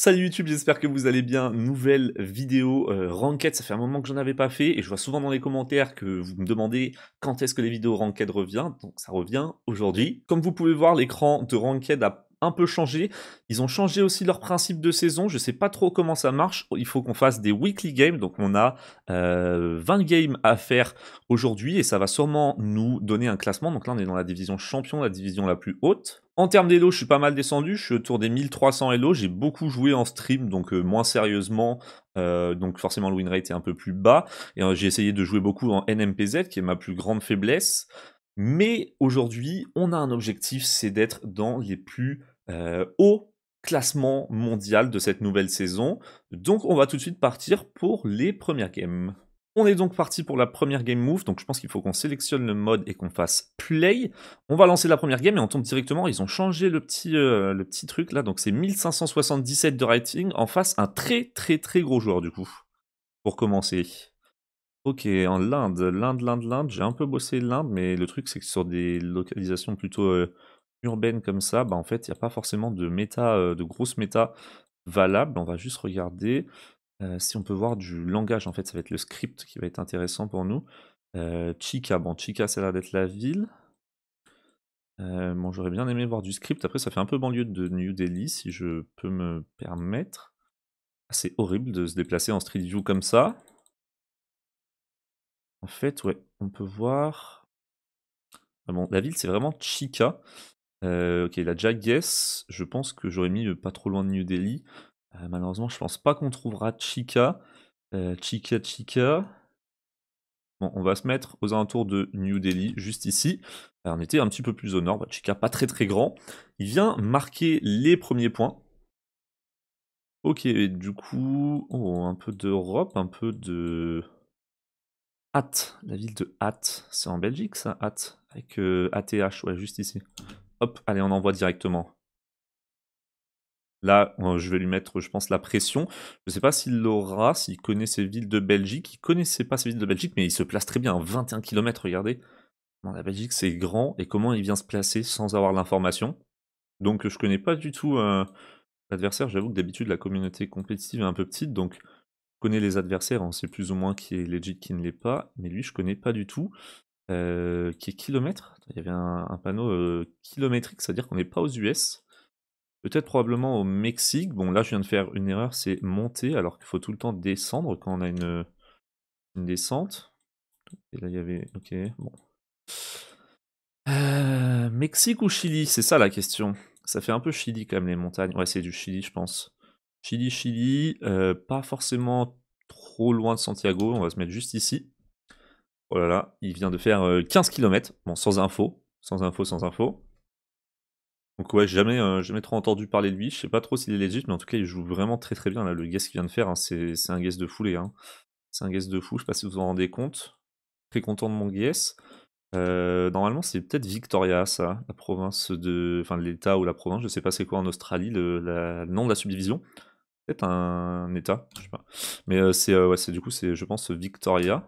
Salut YouTube, j'espère que vous allez bien. Nouvelle vidéo euh, Ranked, ça fait un moment que j'en avais pas fait et je vois souvent dans les commentaires que vous me demandez quand est-ce que les vidéos Ranked reviennent. Donc ça revient aujourd'hui. Comme vous pouvez voir, l'écran de Ranked a un peu changé. Ils ont changé aussi leur principe de saison. Je sais pas trop comment ça marche. Il faut qu'on fasse des weekly games. Donc on a 20 euh, games à faire aujourd'hui et ça va sûrement nous donner un classement. Donc là on est dans la division champion, la division la plus haute. En termes d'élo, je suis pas mal descendu, je suis autour des 1300 élo, j'ai beaucoup joué en stream, donc euh, moins sérieusement, euh, donc forcément le win rate est un peu plus bas, et j'ai essayé de jouer beaucoup en NMPZ, qui est ma plus grande faiblesse. Mais aujourd'hui, on a un objectif, c'est d'être dans les plus euh, hauts classements mondial de cette nouvelle saison. Donc on va tout de suite partir pour les premières games. On est donc parti pour la première game move, donc je pense qu'il faut qu'on sélectionne le mode et qu'on fasse play. On va lancer la première game et on tombe directement, ils ont changé le petit, euh, le petit truc là, donc c'est 1577 de rating en face, un très très très gros joueur du coup, pour commencer est en l'Inde, l'Inde, l'Inde, l'Inde, j'ai un peu bossé l'Inde, mais le truc c'est que sur des localisations plutôt urbaines comme ça, bah en fait il n'y a pas forcément de méta, de grosses méta valables. On va juste regarder si on peut voir du langage, en fait ça va être le script qui va être intéressant pour nous. Chica, bon Chica ça a l'air d'être la ville. bon j'aurais bien aimé voir du script, après ça fait un peu banlieue de New Delhi si je peux me permettre. Ah, c'est horrible de se déplacer en Street View comme ça. En fait, ouais, on peut voir. Ah la ville, c'est vraiment Chica. Euh, ok, la Jaguess, je pense que j'aurais mis euh, pas trop loin de New Delhi. Euh, malheureusement, je pense pas qu'on trouvera Chica. Chica, Chica. Bon, on va se mettre aux alentours de New Delhi, juste ici. on était un petit peu plus au nord. Chica, pas très très grand. Il vient marquer les premiers points. Ok, du coup, oh, un peu d'Europe, un peu de. Hat, la ville de Hat, C'est en Belgique ça, Hatt, avec ATH, euh, ouais, juste ici. Hop, allez, on envoie directement. Là, euh, je vais lui mettre, je pense, la pression. Je ne sais pas s'il l'aura, s'il connaît ces villes de Belgique. Il connaissait pas ces villes de Belgique, mais il se place très bien. 21 km, regardez. La Belgique, c'est grand. Et comment il vient se placer sans avoir l'information Donc, je connais pas du tout euh, l'adversaire. J'avoue que d'habitude, la communauté compétitive est un peu petite. Donc, connais les adversaires, on hein, sait plus ou moins qui est legit, qui ne l'est pas, mais lui je connais pas du tout. Euh, qui est kilomètre. Il y avait un, panneau euh, kilométrique, c'est-à-dire qu'on n'est pas aux US. Peut-être probablement au Mexique. Bon, là, je viens de faire une erreur, c'est monter, alors qu'il faut tout le temps descendre quand on a une, descente. Et là, il y avait. Ok, bon. Euh, Mexique ou Chili C'est ça la question. Ça fait un peu Chili quand même, les montagnes. Ouais, c'est du Chili, je pense. Chili, Chili, euh, pas forcément trop loin de Santiago, on va se mettre juste ici. Oh là là, il vient de faire 15 euh, km, bon, sans info, sans info, sans info. Donc ouais, jamais, euh, jamais trop entendu parler de lui. Je sais pas trop s'il est légitime, mais en tout cas, il joue vraiment très très bien. le guess qu'il vient de faire, hein. c'est un guess de foulée. Hein. C'est un guess de fou, je sais pas si vous vous en rendez compte. Très content de mon guess. normalement, c'est peut-être Victoria, ça, la province de... Enfin, l'État ou la province, je sais pas c'est quoi en Australie, le nom de la subdivision un état, je sais pas. Mais euh, euh, c'est du coup, c'est je pense Victoria.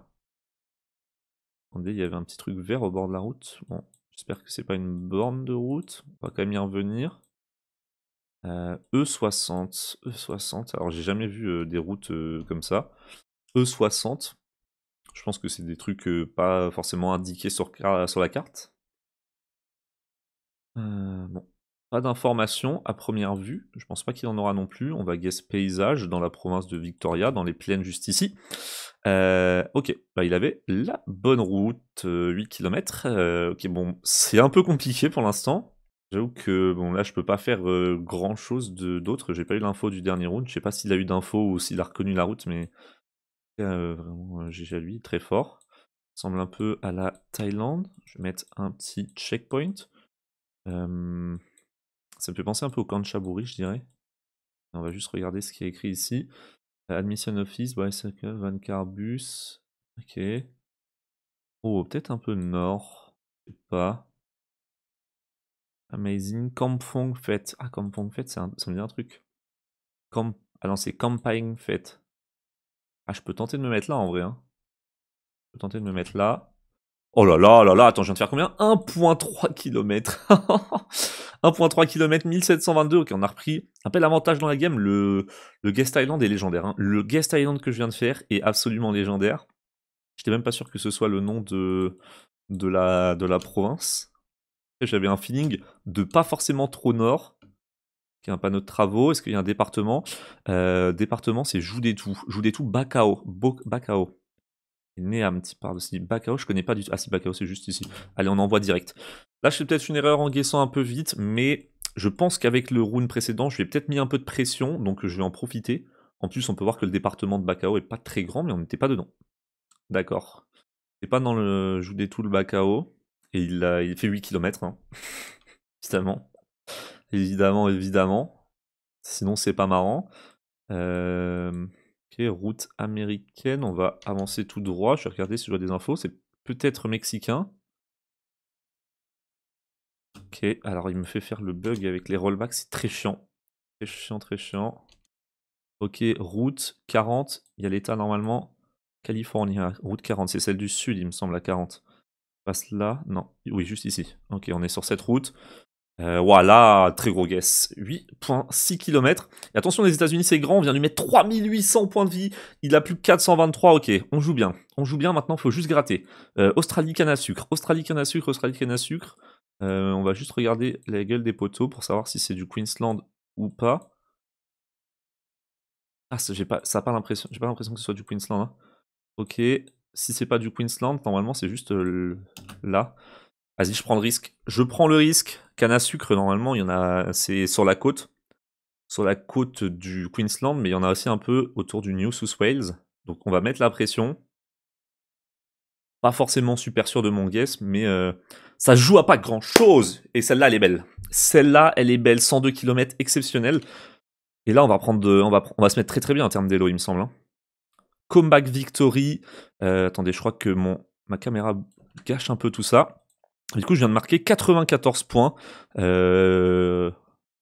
Attendez, il y avait un petit truc vert au bord de la route. Bon, j'espère que c'est pas une borne de route. On va quand même y revenir. E60, euh, E60. E Alors j'ai jamais vu des routes comme ça. E60. Je pense que c'est des trucs pas forcément indiqués sur, sur la carte. bon, pas d'informations à première vue, je pense pas qu'il en aura non plus. On va guess paysage dans la province de Victoria, dans les plaines juste ici. Euh, ok, bah, il avait la bonne route, 8 euh, km. Euh, ok, bon, c'est un peu compliqué pour l'instant. J'avoue que bon là je peux pas faire grand chose d'autre, j'ai pas eu l'info du dernier round, je sais pas s'il a eu d'infos ou s'il a reconnu la route, mais vraiment j'ai déjà lui, très fort. Semble un peu à la Thaïlande. Je vais mettre un petit checkpoint. Ça me fait penser un peu au camp de Chabouri, je dirais. On va juste regarder ce qui est écrit ici. Euh, admission Office, Bicycle, Van Carbus. Ok. Oh, peut-être un peu nord. Je sais pas. Amazing. Kampfong Fête. Ah, Kampfong Fête, ça me dit un truc. Camp... Ah non, c'est Campagne Fête. Ah, je peux tenter de me mettre là en vrai. Hein. Je peux tenter de me mettre là. Oh là là oh là là, attends, je viens de faire combien 1.3 km. 1.3 km, 1722. Ok, on a repris. Un peu l'avantage dans la game, le, Guest Island est légendaire. Hein. Le Guest Island que je viens de faire est absolument légendaire. J'étais même pas sûr que ce soit le nom de, de, la, de la province. J'avais un feeling de pas forcément trop nord. il y a un panneau de travaux. Est-ce qu'il y a un département euh, Département, c'est Joudetou, joudetou Bacao. Bacao. Il est né à un petit part de Bacao, je connais pas du tout. Ah si, Bacao, c'est juste ici. Allez, on envoie direct. Là, je peut-être une erreur en guessant un peu vite, mais je pense qu'avec le round précédent, je lui ai peut-être mis un peu de pression, donc euh, je vais en profiter. En plus, on peut voir que le département de Bacao est pas très grand, mais on n'était pas dedans. D'accord. C'est pas dans le joue des tout le Bacao. Et il a, il fait 8 km, hein. évidemment. Évidemment, évidemment. Sinon, c'est pas marrant. Euh, ok, route américaine. On va avancer tout droit. Je vais regarder si je vois des infos. C'est peut-être mexicain alors il me fait faire le bug avec les rollbacks, c'est très chiant. Très chiant, très chiant. Ok, route 40, il y a l'état normalement. Californie, hein, route 40, c'est celle du sud, il me semble, la 40. passe là, non, oui, juste ici. Ok, on est sur cette route. Euh, voilà, très gros guess. 8.6 km. Et attention, les États-Unis, c'est grand. On vient lui mettre 3800 points de vie. Il a plus que 423. Ok, on joue bien. On joue bien. Maintenant, il faut juste gratter. Euh, Australie, canne à sucre. Australie, canne à sucre. Australie, canne à sucre. Euh, on va juste regarder la gueule des poteaux pour savoir si c'est du Queensland ou pas. Ah, pas, ça pas l'impression, j'ai pas l'impression que ce soit du Queensland. Hein. Ok, si c'est pas du Queensland, normalement c'est juste euh, là. Vas-y, je prends le risque. Je prends le risque. Canne à sucre, normalement, il y en a, c'est sur la côte, sur la côte du Queensland, mais il y en a aussi un peu autour du New South Wales. Donc on va mettre la pression. Pas forcément super sûr de mon guess, mais euh, ça joue à pas grand chose. Et celle-là, elle est belle. Celle-là, elle est belle. 102 km, exceptionnel Et là, on va, prendre on va, on va se mettre très très bien en termes d'élo, il me semble. Hein. Comeback victory. Euh, attendez, je crois que mon, ma caméra gâche un peu tout ça. Du coup, je viens de marquer 94 points. Euh,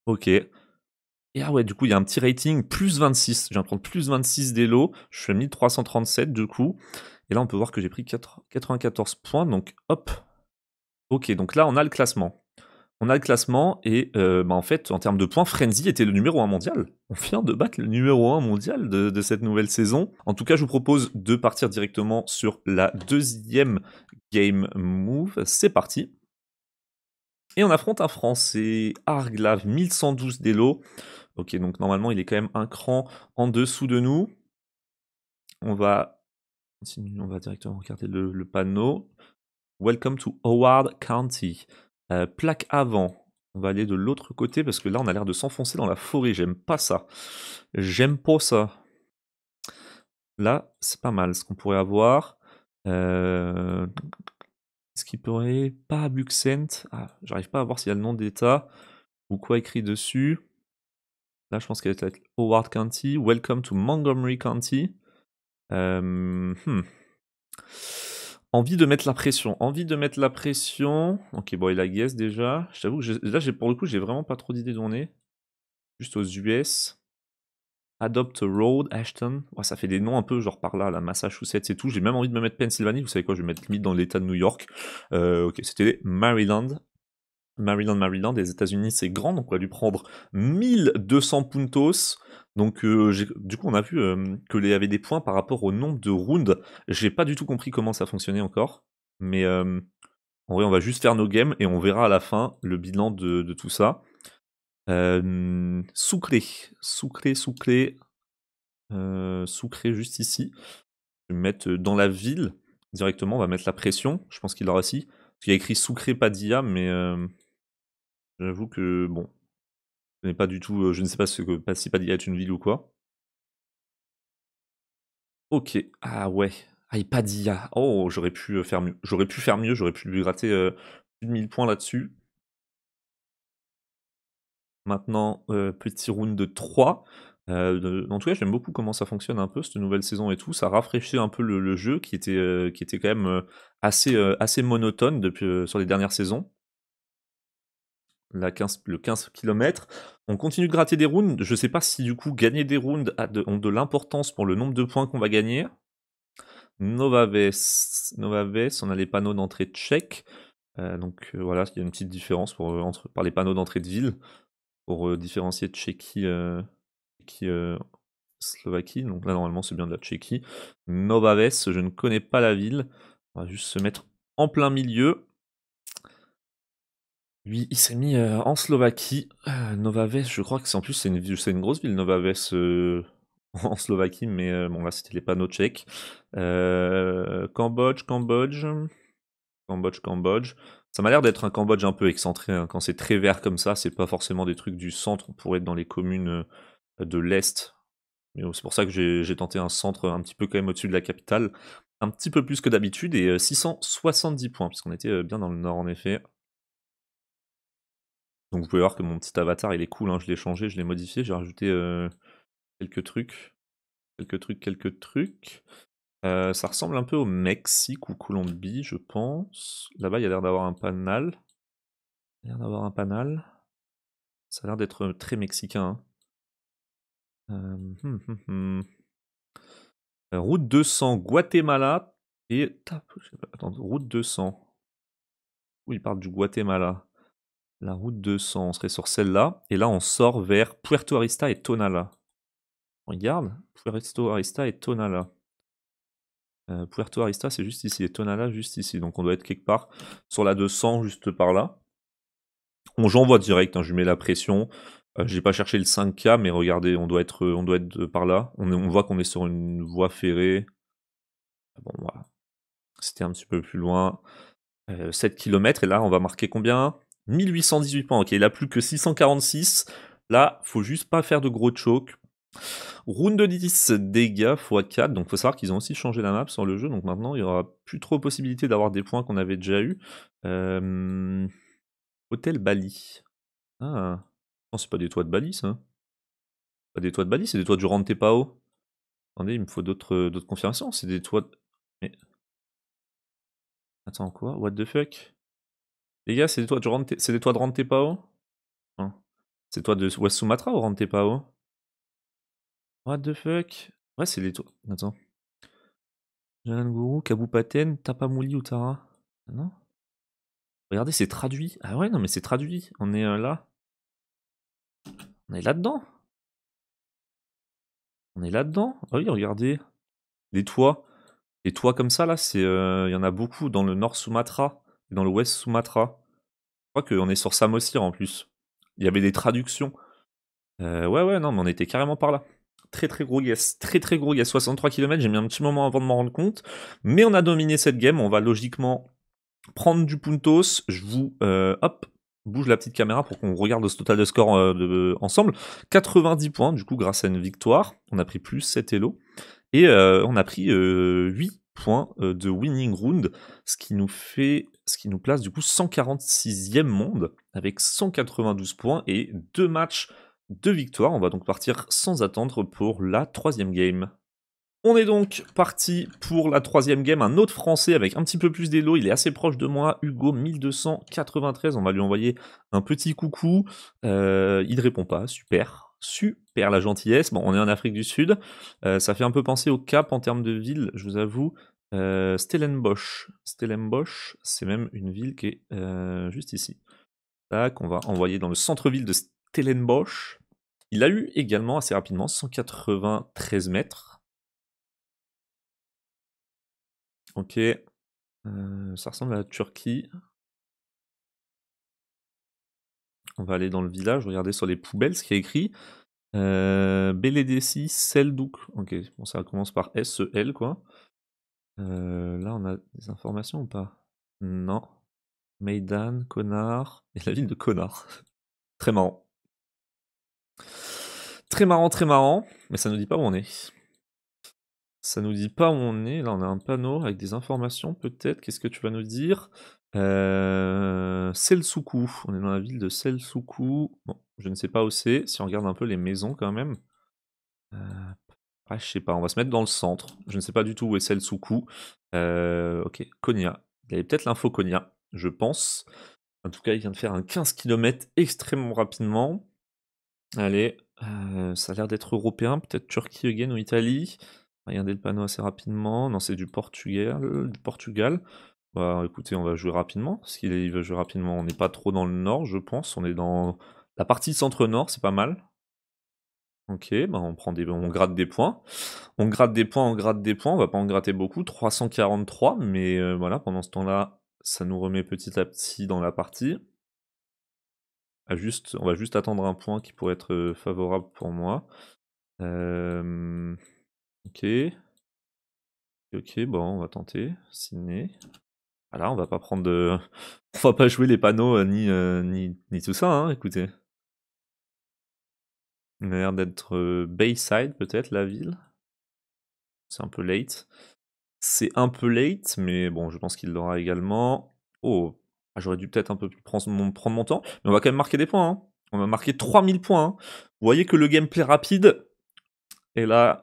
ok. Et ah ouais, du coup, il y a un petit rating, plus 26. Je viens de prendre plus 26 d'élo. Je suis à 1337, du coup. Et là, on peut voir que j'ai pris 94 points. Donc, hop. Ok, donc là, on a le classement. On a le classement et euh, bah, en fait, en termes de points, Frenzy était le numéro 1 mondial. On vient de battre le numéro 1 mondial de, cette nouvelle saison. En tout cas, je vous propose de partir directement sur la deuxième game move. C'est parti. Et on affronte un Français, Arglav, 1112 Delo. Ok, donc normalement, il est quand même un cran en dessous de nous. On va on va directement regarder le, panneau. Welcome to Howard County. Euh, plaque avant. On va aller de l'autre côté parce que là, on a l'air de s'enfoncer dans la forêt. J'aime pas ça. J'aime pas ça. Là, c'est pas mal ce qu'on pourrait avoir. Euh, ce qui pourrait. Pas Buxent. Ah, J'arrive pas à voir s'il y a le nom d'État ou quoi écrit dessus. Là, je pense qu'elle va être Howard County. Welcome to Montgomery County. Euh, hmm. Envie de mettre la pression. Envie de mettre la pression. Ok, boy la a déjà. Je t'avoue que là, pour le coup, j'ai vraiment pas trop d'idées d'où on est. Juste aux US. Adopt Road, Ashton. ça fait des noms un peu genre par là, la Massachusetts et tout. J'ai même envie de me mettre Pennsylvanie. Vous savez quoi, je vais mettre limite dans l'état de New York. Euh, ok, c'était Maryland. Maryland, Maryland, des États-Unis, c'est grand, donc on a dû prendre 1200 puntos. Donc, euh, du coup, on a vu euh, qu'il y avait des points par rapport au nombre de rounds. J'ai pas du tout compris comment ça fonctionnait encore, mais euh, en vrai, on va juste faire nos games et on verra à la fin le bilan de, tout ça. Soucré, Soucré, Soucré, Soucré juste ici. Je vais mettre dans la ville directement, on va mettre la pression. Je pense qu'il aura si, il y a écrit Soucré dia, mais J'avoue que bon, je n'ai pas du tout, je ne sais pas ce que est une ville ou quoi. Ok, ah ouais, ah, Oh, j'aurais pu faire mieux, j'aurais pu faire mieux, j'aurais pu lui gratter plus de 1000 points là-dessus. Maintenant, petit round de 3. en tout cas, j'aime beaucoup comment ça fonctionne un peu cette nouvelle saison et tout. Ça rafraîchit un peu le, le jeu qui était, qui était quand même assez, assez monotone depuis, sur les dernières saisons la 15, le 15 km. On continue de gratter des rounds. Je ne sais pas si du coup gagner des rounds a de, ont de l'importance pour le nombre de points qu'on va gagner. Novaves, Novaves, on a les panneaux d'entrée tchèques. Euh, donc euh, voilà, il y a une petite différence euh, entre, par les panneaux d'entrée de ville pour différencier Tchéquie, qui Slovaquie. Donc là normalement c'est bien de la Tchéquie. Novaves, je ne connais pas la ville. On va juste se mettre en plein milieu. Lui, il s'est mis euh, en Slovaquie. Euh, Novaves, je crois que c'est en plus c'est une, c'est une grosse ville, Novaves euh, en Slovaquie, mais bon là c'était les panneaux tchèques. Cambodge, Cambodge, Cambodge, Cambodge. Ça m'a l'air d'être un Cambodge un peu excentré. Hein. Quand c'est très vert comme ça, c'est pas forcément des trucs du centre. On pourrait être dans les communes de l'est. Mais c'est pour ça que j'ai tenté un centre un petit peu quand même au-dessus de la capitale. Un petit peu plus que d'habitude et 670 points, puisqu'on était bien dans le nord en effet. Donc vous pouvez voir que mon petit avatar il est cool, hein. je l'ai changé, je l'ai modifié, j'ai rajouté euh, quelques trucs, quelques trucs, quelques trucs. Euh, ça ressemble un peu au Mexique ou Colombie, je pense. Là-bas, il y a l'air d'avoir un panal. Il y a l'air d'avoir un panal. Ça a l'air d'être euh, très mexicain. Hein. Hum, hum, hum. route 200, Guatemala. Et... Attends, route 200. Où ils partent du Guatemala. La route 200, on serait sur celle-là. Et là, on sort vers Puerto Arista et Tonala. Regarde, Puerto Arista et Tonala. Euh, Puerto Arista, c'est juste ici. Et Tonala, juste ici. Donc, on doit être quelque part sur la 200, juste par là. On J'envoie direct, hein, je mets la pression. Je euh, J'ai pas cherché le 5K, mais regardez, on doit être, on doit être par là. On, voit qu'on est sur une voie ferrée. Ah bon, voilà. C'était un petit peu plus loin. 7 euh, km, et là, on va marquer combien 1818 points, ok, il a plus que 646. Là, faut juste pas faire de gros choke. Round de 10, dégâts x4. Donc, faut savoir qu'ils ont aussi changé la map sur le jeu. Donc, maintenant, il y aura plus trop possibilité d'avoir des points qu'on avait déjà eu. Euh, Hôtel Bali. Ah. Non, c'est pas des toits de Bali, ça. Pas des toits de Bali, c'est des toits du Pao. Attendez, il me faut d'autres confirmations. C'est des toits. Mais. Attends, quoi What the fuck les gars, c'est des toits de c'est Rantepao hein C'est toi de West Sumatra ou Rantepao What the fuck Ouais, c'est des toits. Attends. Guru, Kabupaten, Tapamouli ou Tara ah Non Regardez, c'est traduit. Ah ouais, non, mais c'est traduit. On est euh, là. On est là-dedans. On est là-dedans. Ah oui, regardez. Les toits. Les toits comme ça, là, c'est. Euh, il y en a beaucoup dans le Nord Sumatra dans l'Ouest Sumatra. Je crois qu'on est sur Samosir en plus. Il y avait des traductions. Euh, ouais, ouais, non, mais on était carrément par là. Très très gros yes, très très gros yes, 63 km, j'ai mis un petit moment avant de m'en rendre compte, mais on a dominé cette game, on va logiquement prendre du puntos, je vous, euh, hop, bouge la petite caméra pour qu'on regarde ce total de score euh, de, ensemble, 90 points du coup grâce à une victoire, on a pris plus 7 Elo, et on a pris 8 points de winning round, ce qui nous fait ce qui nous place du coup 146e monde avec 192 points et deux matchs de victoire. On va donc partir sans attendre pour la troisième game. On est donc parti pour la troisième game, un autre français avec un petit peu plus d'élo, il est assez proche de moi, Hugo 1293, on va lui envoyer un petit coucou, euh, il ne répond pas, super, super la gentillesse, bon on est en Afrique du Sud, euh, ça fait un peu penser au Cap en termes de ville, je vous avoue, euh, Stellenbosch. Stellenbosch, c'est même une ville qui est euh, juste ici. on va envoyer dans le centre-ville de Stellenbosch. Il a eu également assez rapidement 193 mètres. Ok. Euh, ça ressemble à la Turquie. On va aller dans le village, regarder sur les poubelles ce qui est écrit. Euh, Beledesi Ok, bon, ça commence par s e l quoi. Euh, là, on a des informations ou pas Non. Maidan, Connard, et la ville de Connard. très marrant. Très marrant, très marrant, mais ça nous dit pas où on est. Ça nous dit pas où on est. Là, on a un panneau avec des informations, peut-être. Qu'est-ce que tu vas nous dire euh, Selsuku. On est dans la ville de Selsuku. Bon, je ne sais pas où c'est. Si on regarde un peu les maisons, quand même. Euh, ah, je sais pas, on va se mettre dans le centre. Je ne sais pas du tout où est celle sous coup. Euh, ok, Konya. Il y avait peut-être l'info Konya, je pense. En tout cas, il vient de faire un 15 km extrêmement rapidement. Allez, euh, ça a l'air d'être européen, peut-être Turquie again ou Italie. Regardez le panneau assez rapidement. Non, c'est du Portugal. Du Portugal. Bah, écoutez, on va jouer rapidement. Parce qu'il va jouer rapidement, on n'est pas trop dans le nord, je pense. On est dans la partie centre-nord, c'est pas mal. Ok, bah on prend des, on gratte des points. On gratte des points, on gratte des points. On va pas en gratter beaucoup, 343. Mais euh, voilà, pendant ce temps-là, ça nous remet petit à petit dans la partie. on va juste attendre un point qui pourrait être euh, favorable pour moi. Euh, ok. Ok, bon, on va tenter. Ciné. Voilà, ah on va pas prendre de... On va pas jouer les panneaux ni, ni, tout ça, hein, écoutez. Il a l'air d'être Bayside, peut-être, la ville. C'est un peu late. C'est un peu late, mais bon, je pense qu'il l'aura également. Oh, ah, j'aurais dû peut-être un peu plus prendre mon, temps. Mais on va quand même marquer des points. Hein. On va marquer 3000 points. Hein. Vous voyez que le gameplay rapide est là.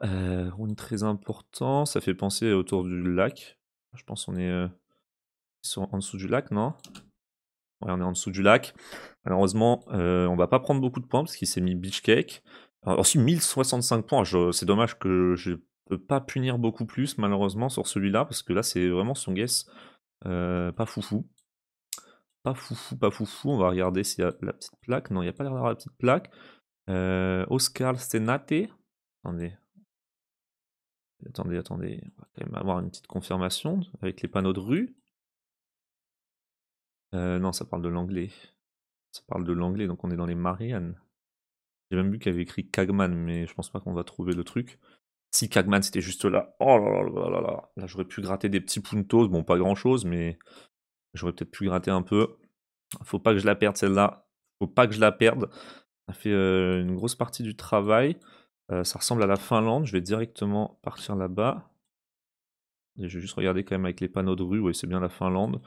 on est très important. Ça fait penser autour du lac. Je pense qu'on est sont en dessous du lac, non on est en dessous du lac. Malheureusement, on euh, on va pas prendre beaucoup de points parce qu'il s'est mis beach cake. Alors, si 1065 points, c'est dommage que je ne peux pas punir beaucoup plus malheureusement sur celui-là parce que là c'est vraiment son guess euh, pas foufou. Pas foufou, pas foufou. On va regarder s'il y a la petite plaque. Non, il n'y a pas l'air d'avoir la petite plaque. Euh, Oscar Senate. Attendez. Attendez, attendez. On va quand même avoir une petite confirmation avec les panneaux de rue. Euh, non, ça parle de l'anglais. Ça parle de l'anglais, donc on est dans les Mariannes. J'ai même vu qu'il avait écrit Kagman, mais je pense pas qu'on va trouver le truc. Si Kagman c'était juste là, oh là là là là là, là j'aurais pu gratter des petits puntos, bon pas grand chose, mais j'aurais peut-être pu gratter un peu. Faut pas que je la perde celle-là, faut pas que je la perde. Ça fait euh, une grosse partie du travail. Euh, ça ressemble à la Finlande, je vais directement partir là-bas. je vais juste regarder quand même avec les panneaux de rue, oui c'est bien la Finlande.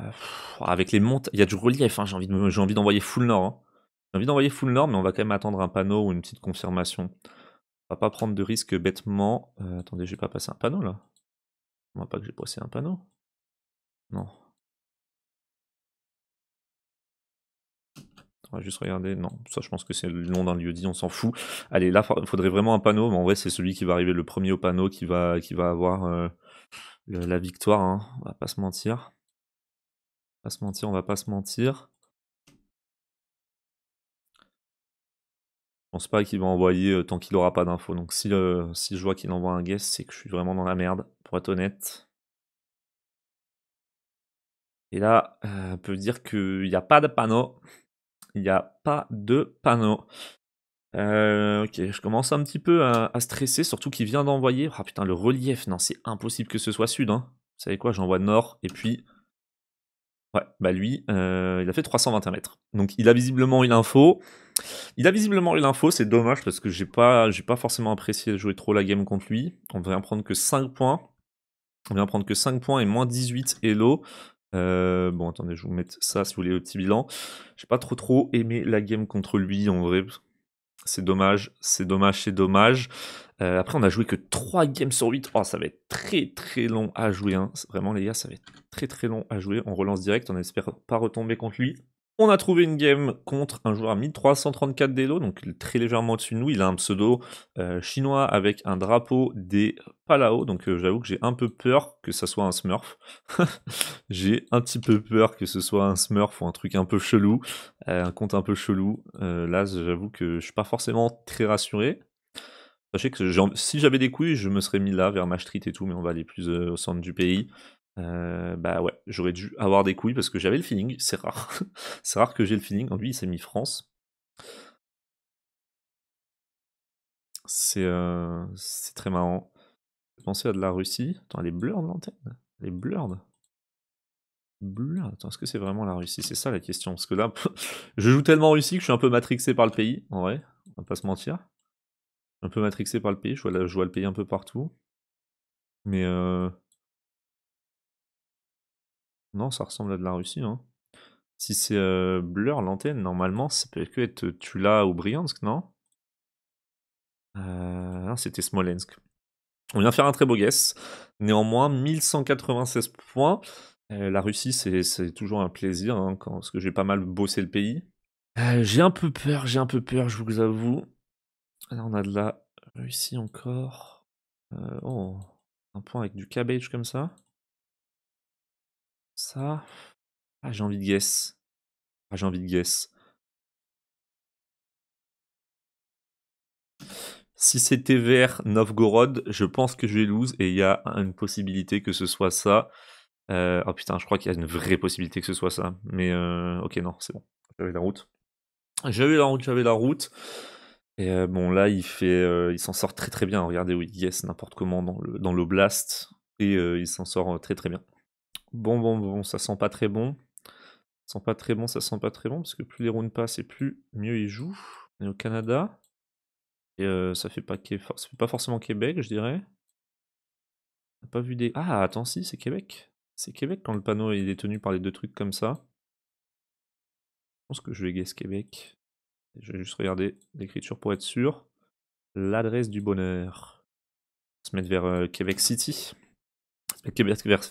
Euh, avec les montes, il y a du relief, hein, j'ai envie d'envoyer full nord. Hein. J'ai envie d'envoyer full nord, mais on va quand même attendre un panneau ou une petite confirmation. On va pas prendre de risque bêtement. Euh, attendez, attendez, j'ai pas passé un panneau là. On pas que j'ai passé un panneau. Non. On va juste regarder. Non, ça je pense que c'est le nom d'un lieu dit, on s'en fout. Allez, là, il faudrait vraiment un panneau, mais en vrai, c'est celui qui va arriver le premier au panneau qui va, qui va avoir euh, la victoire. Hein. On va pas se mentir. Pas se mentir, on va pas se mentir. Je pense pas qu'il va envoyer euh, tant qu'il aura pas d'infos. Donc si, euh, si je vois qu'il envoie un guest, c'est que je suis vraiment dans la merde, pour être honnête. Et là, euh, on peut dire qu'il n'y a pas de panneau. Il n'y a pas de panneau. ok, je commence un petit peu à, stresser, surtout qu'il vient d'envoyer. Ah putain, le relief, non, c'est impossible que ce soit sud. Hein. Vous savez quoi, j'envoie nord et puis Ouais, bah lui, euh, il a fait 321 mètres. Donc il a visiblement eu l'info, Il a visiblement eu l'info, c'est dommage parce que j'ai pas, j'ai pas forcément apprécié jouer trop la game contre lui. On vient prendre que 5 points. On vient prendre que 5 points et moins 18 Elo. Euh, bon, attendez, je vous mettre ça si vous voulez le petit bilan. J'ai pas trop trop aimé la game contre lui en vrai. C'est dommage, c'est dommage, c'est dommage. Euh, après, on a joué que 3 games sur 8. Oh, ça va être très très long à jouer. Hein. Vraiment, les gars, ça va être très très long à jouer. On relance direct, on espère pas retomber contre lui. On a trouvé une game contre un joueur à 1334 d'élo, donc très légèrement au-dessus de nous. Il a un pseudo euh, chinois avec un drapeau des Palao, donc euh, j'avoue que j'ai un peu peur que ça soit un smurf. j'ai un petit peu peur que ce soit un smurf ou un truc un peu chelou, euh, un compte un peu chelou. là, j'avoue que je suis pas forcément très rassuré. Sachez que si j'avais des couilles, je me serais mis là vers ma street et tout, mais on va aller plus au centre du pays. Euh, bah ouais, j'aurais dû avoir des couilles parce que j'avais le feeling, c'est rare. c'est rare que j'ai le feeling. En lui, il s'est mis France. C'est euh, très marrant. Je penser à de la Russie. Attends, elle est blurred l'antenne Elle est blurred. Blurred. Attends, est-ce que c'est vraiment la Russie C'est ça la question. Parce que là, je joue tellement en Russie que je suis un peu matrixé par le pays, en vrai. On va pas se mentir. Un peu matrixé par le pays. Je vois, je vois le pays un peu partout. Mais euh, non, ça ressemble à de la Russie, hein. Si c'est Blur, l'antenne, normalement, ça peut que être Tula ou Bryansk, euh, non C'était Smolensk. On vient faire un très beau guess. Néanmoins, 1196 points. Euh, la Russie, c'est toujours un plaisir, hein, parce que j'ai pas mal bossé le pays. Euh, j'ai un peu peur, j'ai un peu peur, je vous avoue. Là, on a de la Russie encore. oh, un point avec du cabbage comme ça. Ça Ah, j'ai envie de guess. Ah, j'ai envie de guess. Si c'était vers Novgorod, je pense que je vais lose et il y a une possibilité que ce soit ça. Euh, oh putain, je crois qu'il y a une vraie possibilité que ce soit ça. Mais euh, ok, non, c'est bon. J'avais la route. J'avais la route, j'avais la route. Et euh, bon, là, il fait, il s'en sort très très bien. Regardez, oui, yes, n'importe comment dans le dans l'oblast et il s'en sort très très bien. Bon, bon, bon, ça sent pas très bon. Ça sent pas très bon, ça sent pas très bon, parce que plus les rounds passent et plus mieux ils jouent. On est au Canada. Et euh, ça, fait pas, fait pas forcément Québec, je dirais. On n'a pas vu des. Ah, attends, si, c'est Québec. C'est Québec quand le panneau est détenu par les deux trucs comme ça. Je pense que je vais guess Québec. Je vais juste regarder l'écriture pour être sûr. L'adresse du bonheur. On va se mettre vers euh, Québec City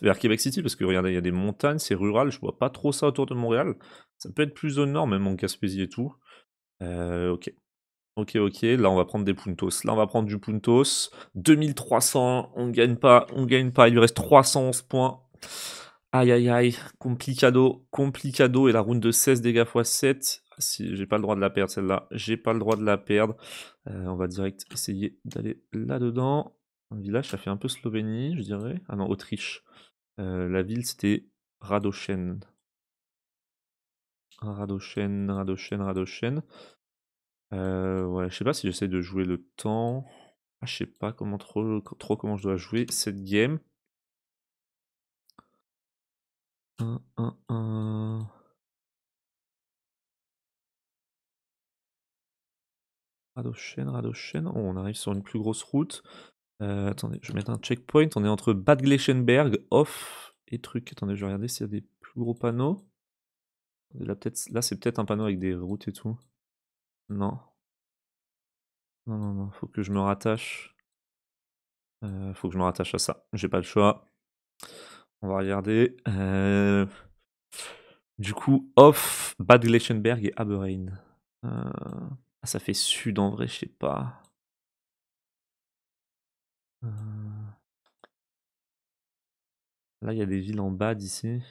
vers, Québec City, parce que regardez, il y a des montagnes, c'est rural, je vois pas trop ça autour de Montréal. Ça peut être plus au nord, même en Caspésie et tout. Euh, ok. Ok, ok, là on va prendre des puntos. Là on va prendre du puntos. 2300, on gagne pas, on gagne pas. Il lui reste 311 points. Aïe aïe aïe, complicado, complicado. Et la round de 16 dégâts x 7. Ah, si, J'ai pas le droit de la perdre celle-là. J'ai pas le droit de la perdre. Euh, on va direct essayer d'aller là-dedans. Un village, ça fait un peu Slovénie, je dirais. Ah non, Autriche. Euh, la ville, c'était Radochen. Radochen, Radochen, Radochen. Euh, ouais, je sais pas si j'essaie de jouer le temps. Ah, je sais pas comment trop, comment je dois jouer cette game. Un, un, oh, on arrive sur une plus grosse route. Euh, attendez, je vais mettre un checkpoint. On est entre Bad Gleschenberg, off et truc. Attendez, je vais regarder s'il y a des plus gros panneaux. Là, là c'est peut-être un panneau avec des routes et tout. Non. Non, non, non. Faut que je me rattache. Euh, faut que je me rattache à ça. J'ai pas le choix. On va regarder. Euh, du coup, off, Bad Gleschenberg et Aberrain. Ah, ça fait sud en vrai, je sais pas. Euh, là, il y a des villes en bas d'ici.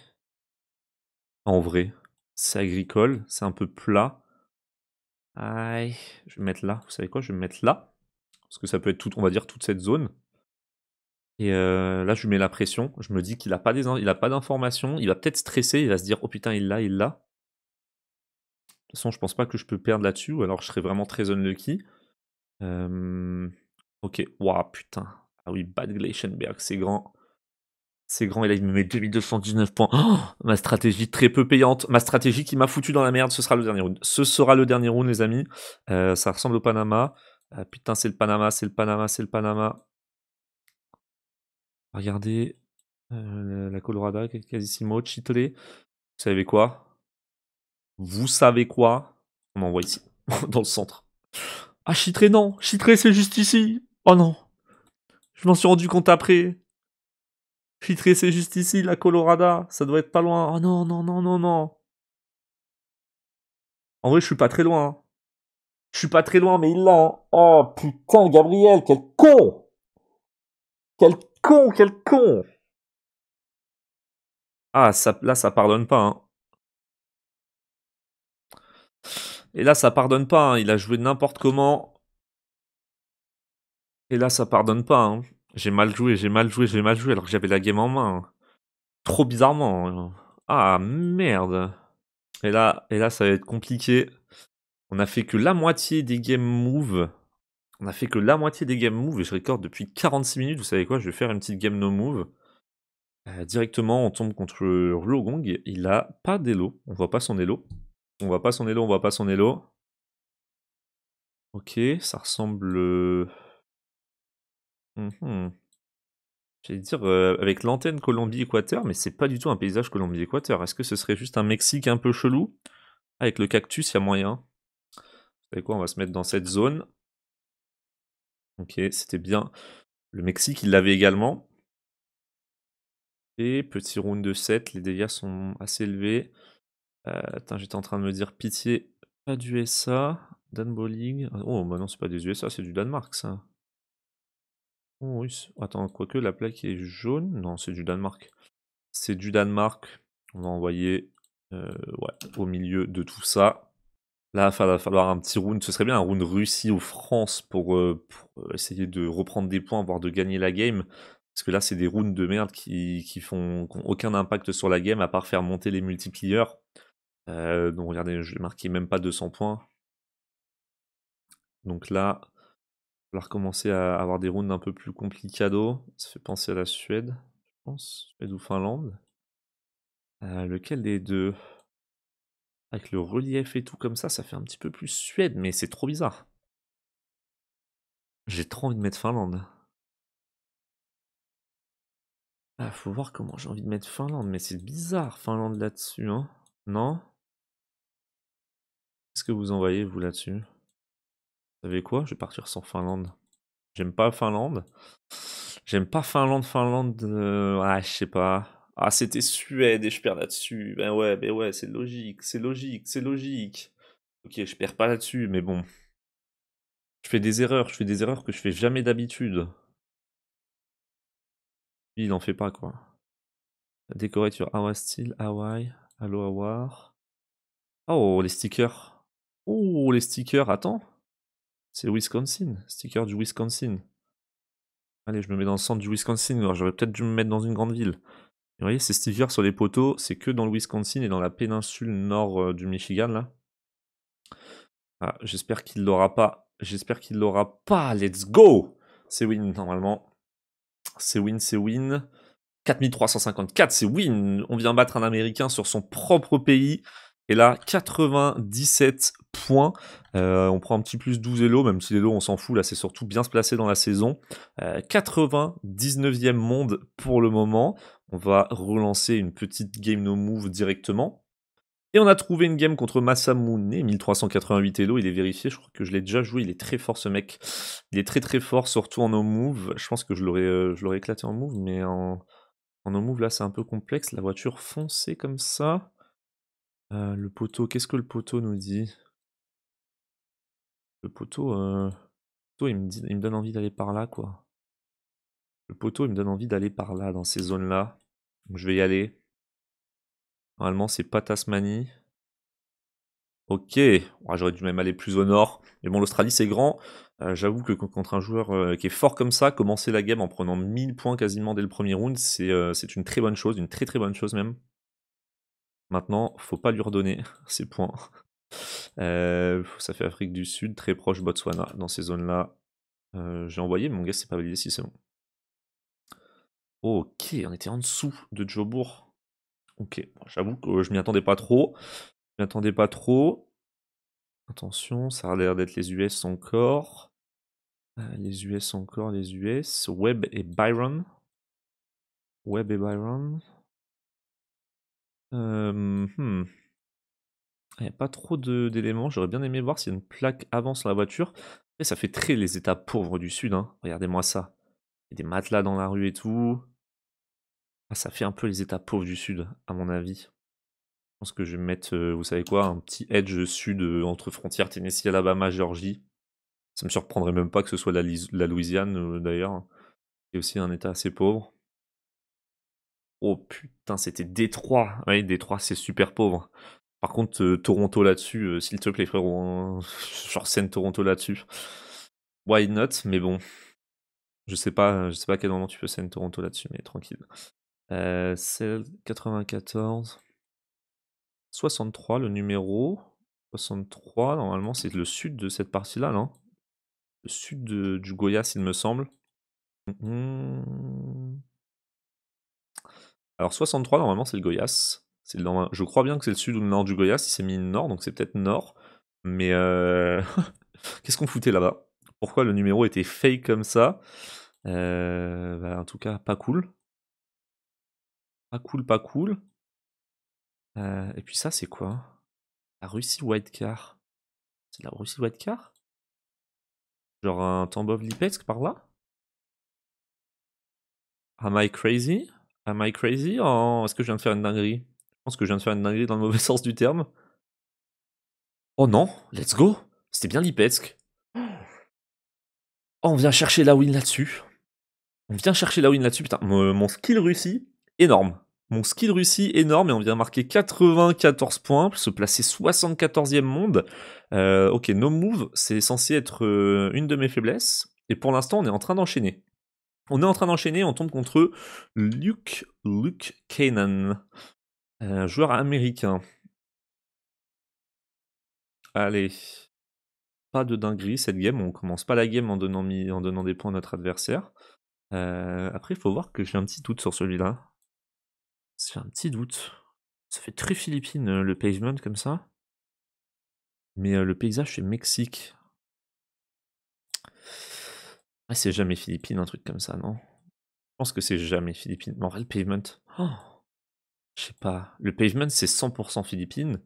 En vrai, c'est agricole, c'est un peu plat. Aïe, je vais mettre là. Vous savez quoi? Je vais mettre là, parce que ça peut être toute on va dire toute cette zone et euh, là, je lui mets la pression. Je me dis qu'il a pas a pas d'informations. Il va peut-être stresser. Il va se dire: «Oh putain, il l'a, il l'a». De toute façon, je pense pas que je peux perdre là-dessus ou alors je serais vraiment très unlucky. Euh. Ok, waouh, putain. Ah oui, Bad Gleichenberg, c'est grand. C'est grand, et là il me met 2219 points. Oh, ma stratégie très peu payante. Ma stratégie qui m'a foutu dans la merde, ce sera le dernier round. Ce sera le dernier round, les amis. Euh, ça ressemble au Panama. Euh, putain, c'est le Panama, c'est le Panama, c'est le Panama. Regardez. Euh, la Colorado, Casissimo, Chitlé. Vous savez quoi Vous savez quoi On m'envoie ici, dans le centre. Ah, Chitré, non Chitré, c'est juste ici Oh non. Je m'en suis rendu compte après. Filtré, c'est juste ici, la Colorada. Ça doit être pas loin. Oh non, non, non, non, non. En vrai, je suis pas très loin. Hein. Je suis pas très loin, mais il l'a. Hein. Oh putain, Gabriel, quel con Quel con, quel con Ah, ça, là, ça pardonne pas. Hein. Et là, ça pardonne pas. Il a joué n'importe comment. Et là, ça pardonne pas. Hein. J'ai mal joué, j'ai mal joué, j'ai mal joué alors que j'avais la game en main. Trop bizarrement. Hein. Ah merde. Et là, et là, ça va être compliqué. On a fait que la moitié des game move. On a fait que la moitié des game move et je récorde depuis 46 minutes. Vous savez quoi Je vais faire une petite game no move. Euh, directement, on tombe contre Ruogong. Il a pas d'élo. On voit pas son élo. On voit pas son élo, on voit pas son élo. Ok, ça ressemble. Euh, Mmh J'allais dire avec l'antenne Colombie-Équateur, mais c'est pas du tout un paysage Colombie-Équateur. Est-ce que ce serait juste un Mexique un peu chelou Avec le cactus, il y a moyen. Vous quoi, on va se mettre dans cette zone. Ok, c'était bien. Le Mexique, il l'avait également. Et petit round de 7, les dégâts sont assez élevés. Euh, j'étais en train de me dire pitié, pas du USA, Dan Bowling. Oh, bah non, c'est pas des USA, c'est du Danemark, ça. Oh, russe. Attends, quoique la plaque est jaune. Non, c'est du Danemark. C'est du Danemark. On va envoyer euh, ouais, au milieu de tout ça. Là, il va falloir un petit round. Ce serait bien un round Russie ou France pour, euh, euh, essayer de reprendre des points, voire de gagner la game. Parce que là, c'est des rounds de merde qui, qui font aucun impact sur la game à part faire monter les multipliers. donc regardez, je vais marquer même pas 200 points. Donc là, falloir commencer à avoir des rounds un peu plus complicados. Ça fait penser à la Suède, je pense. Suède ou Finlande. Euh, lequel des deux Avec le relief et tout comme ça, ça fait un petit peu plus Suède, mais c'est trop bizarre. J'ai trop envie de mettre Finlande. Ah, faut voir comment j'ai envie de mettre Finlande, mais c'est bizarre Finlande là-dessus, hein Non Qu'est-ce que vous envoyez vous là-dessus vous savez quoi Je vais partir sans Finlande. J'aime pas Finlande. J'aime pas Finlande, Finlande. Euh, ah, je sais pas. Ah, c'était Suède et je perds là-dessus. Ben ouais, ben ouais, c'est logique, c'est logique, c'est logique. Ok, je perds pas là-dessus, mais bon. Je fais des erreurs, je fais des erreurs que je fais jamais d'habitude. Il n'en fait pas, quoi. Décoré sur Awa Steel, Hawaii, Aloha War. Oh, les stickers. Oh, les stickers, attends. C'est Wisconsin, sticker du Wisconsin. Allez, je me mets dans le centre du Wisconsin, alors j'aurais peut-être dû me mettre dans une grande ville. Vous voyez, ces stickers sur les poteaux, c'est que dans le Wisconsin et dans la péninsule nord euh, du Michigan, là. Ah, j'espère qu'il l'aura pas. J'espère qu'il l'aura pas. Let's go C'est win, normalement. C'est win, c'est win. 4354, c'est win On vient battre un Américain sur son propre pays. Et là, 97 points. Euh, on prend un petit plus 12 Elo, même si l'Elo, on s'en fout. Là, c'est surtout bien se placer dans la saison. 99e euh, monde pour le moment. On va relancer une petite game no move directement. Et on a trouvé une game contre Masamune, 1388 Elo, il est vérifié, je crois que je l'ai déjà joué, il est très fort ce mec. Il est très très fort, surtout en no-move. Je pense que euh, je l'aurais éclaté en move, mais en, en no-move là c'est un peu complexe. La voiture foncée comme ça. Euh, le poteau, qu'est-ce que le poteau nous dit? Le poteau, euh, il me donne envie d'aller par là, quoi. Le poteau, il me donne envie d'aller par là, dans ces zones-là. Donc je vais y aller. Normalement, c'est pas Tasmanie. OK. j'aurais dû même aller plus au nord. Mais bon, l'Australie, c'est grand. Euh, j'avoue que contre un joueur, qui est fort comme ça, commencer la game en prenant 1000 points quasiment dès le premier round, c'est, c'est une très bonne chose, une très, très bonne chose même. Maintenant, faut pas lui redonner ses points. Euh, ça fait Afrique du Sud, très proche Botswana. Dans ces zones-là, euh, j'ai envoyé, mais mon gars, c'est pas validé si c'est bon. Ok, on était en dessous de Jobourg. Ok, j'avoue que je m'y attendais pas trop. Je m'y attendais pas trop. Attention, ça a l'air d'être les US euh, encore. les US encore, les US. Webb et Byron. Webb et Byron. Il n'y hmm. ah, a pas trop de d'éléments. J'aurais bien aimé voir si une plaque avant sur la voiture. ça fait très les États pauvres du Sud, hein. Regardez-moi ça. Il y a des matelas dans la rue et tout. Ah, ça fait un peu les États pauvres du Sud, à mon avis. Je pense que je vais mettre, vous savez quoi, un petit edge sud entre frontières Tennessee, Alabama, Géorgie. Ça me surprendrait même pas que ce soit la, Louisiane, d'ailleurs, C'est aussi un État assez pauvre. Oh putain, c'était Détroit. Oui, Détroit, c'est super pauvre. Par contre, euh, Toronto là-dessus, euh, s'il te plaît, frérot. Hein. genre scène Toronto là-dessus. Why not Mais bon. Je sais pas, euh, je sais pas à quel moment tu peux scène Toronto là-dessus, mais tranquille. 94. 63, le numéro. 63, normalement, c'est le sud de cette partie-là, non Le sud du Goya, s'il me semble. Hum, hum. Alors 63, normalement, c'est le Goyas. C'est je crois bien que c'est le sud ou le nord du Goyas. Il s'est mis nord, donc c'est peut-être nord. Mais euh, qu'est-ce qu'on foutait là-bas Pourquoi le numéro était fake comme ça euh, bah, En tout cas, pas cool. Pas cool, pas cool. Euh, et puis ça, c'est quoi La Russie Whitecar. C'est la Russie whitecar Genre un Tambov Lipetsk par là Am I crazy Am I crazy Est-ce que je viens de faire une dinguerie Je pense que je viens de faire une dinguerie dans le mauvais sens du terme. Oh non, let's go C'était bien Lipetsk. Oh, on vient chercher la win là-dessus. On vient chercher la win là-dessus. Putain, mon skill Russie, énorme. Mon skill Russie, énorme. Et on vient marquer 94 points, pour se placer 74e monde. Euh, ok, no move, c'est censé être euh, une de mes faiblesses. Et pour l'instant, on est en train d'enchaîner. On est en train d'enchaîner, on tombe contre Luke, Luke Kanan, un euh, joueur américain. Allez, pas de dinguerie cette game, on commence pas la game en donnant, des points à notre adversaire. Euh, après, il faut voir que j'ai un petit doute sur celui-là. C'est un petit doute. Ça fait très philippine euh, le pavement comme ça. Mais le paysage c'est Mexique. Ah, c'est jamais Philippines, un truc comme ça, non Je pense que c'est jamais Philippines. Mais le pavement. Oh je sais pas. Le pavement, c'est 100% Philippines.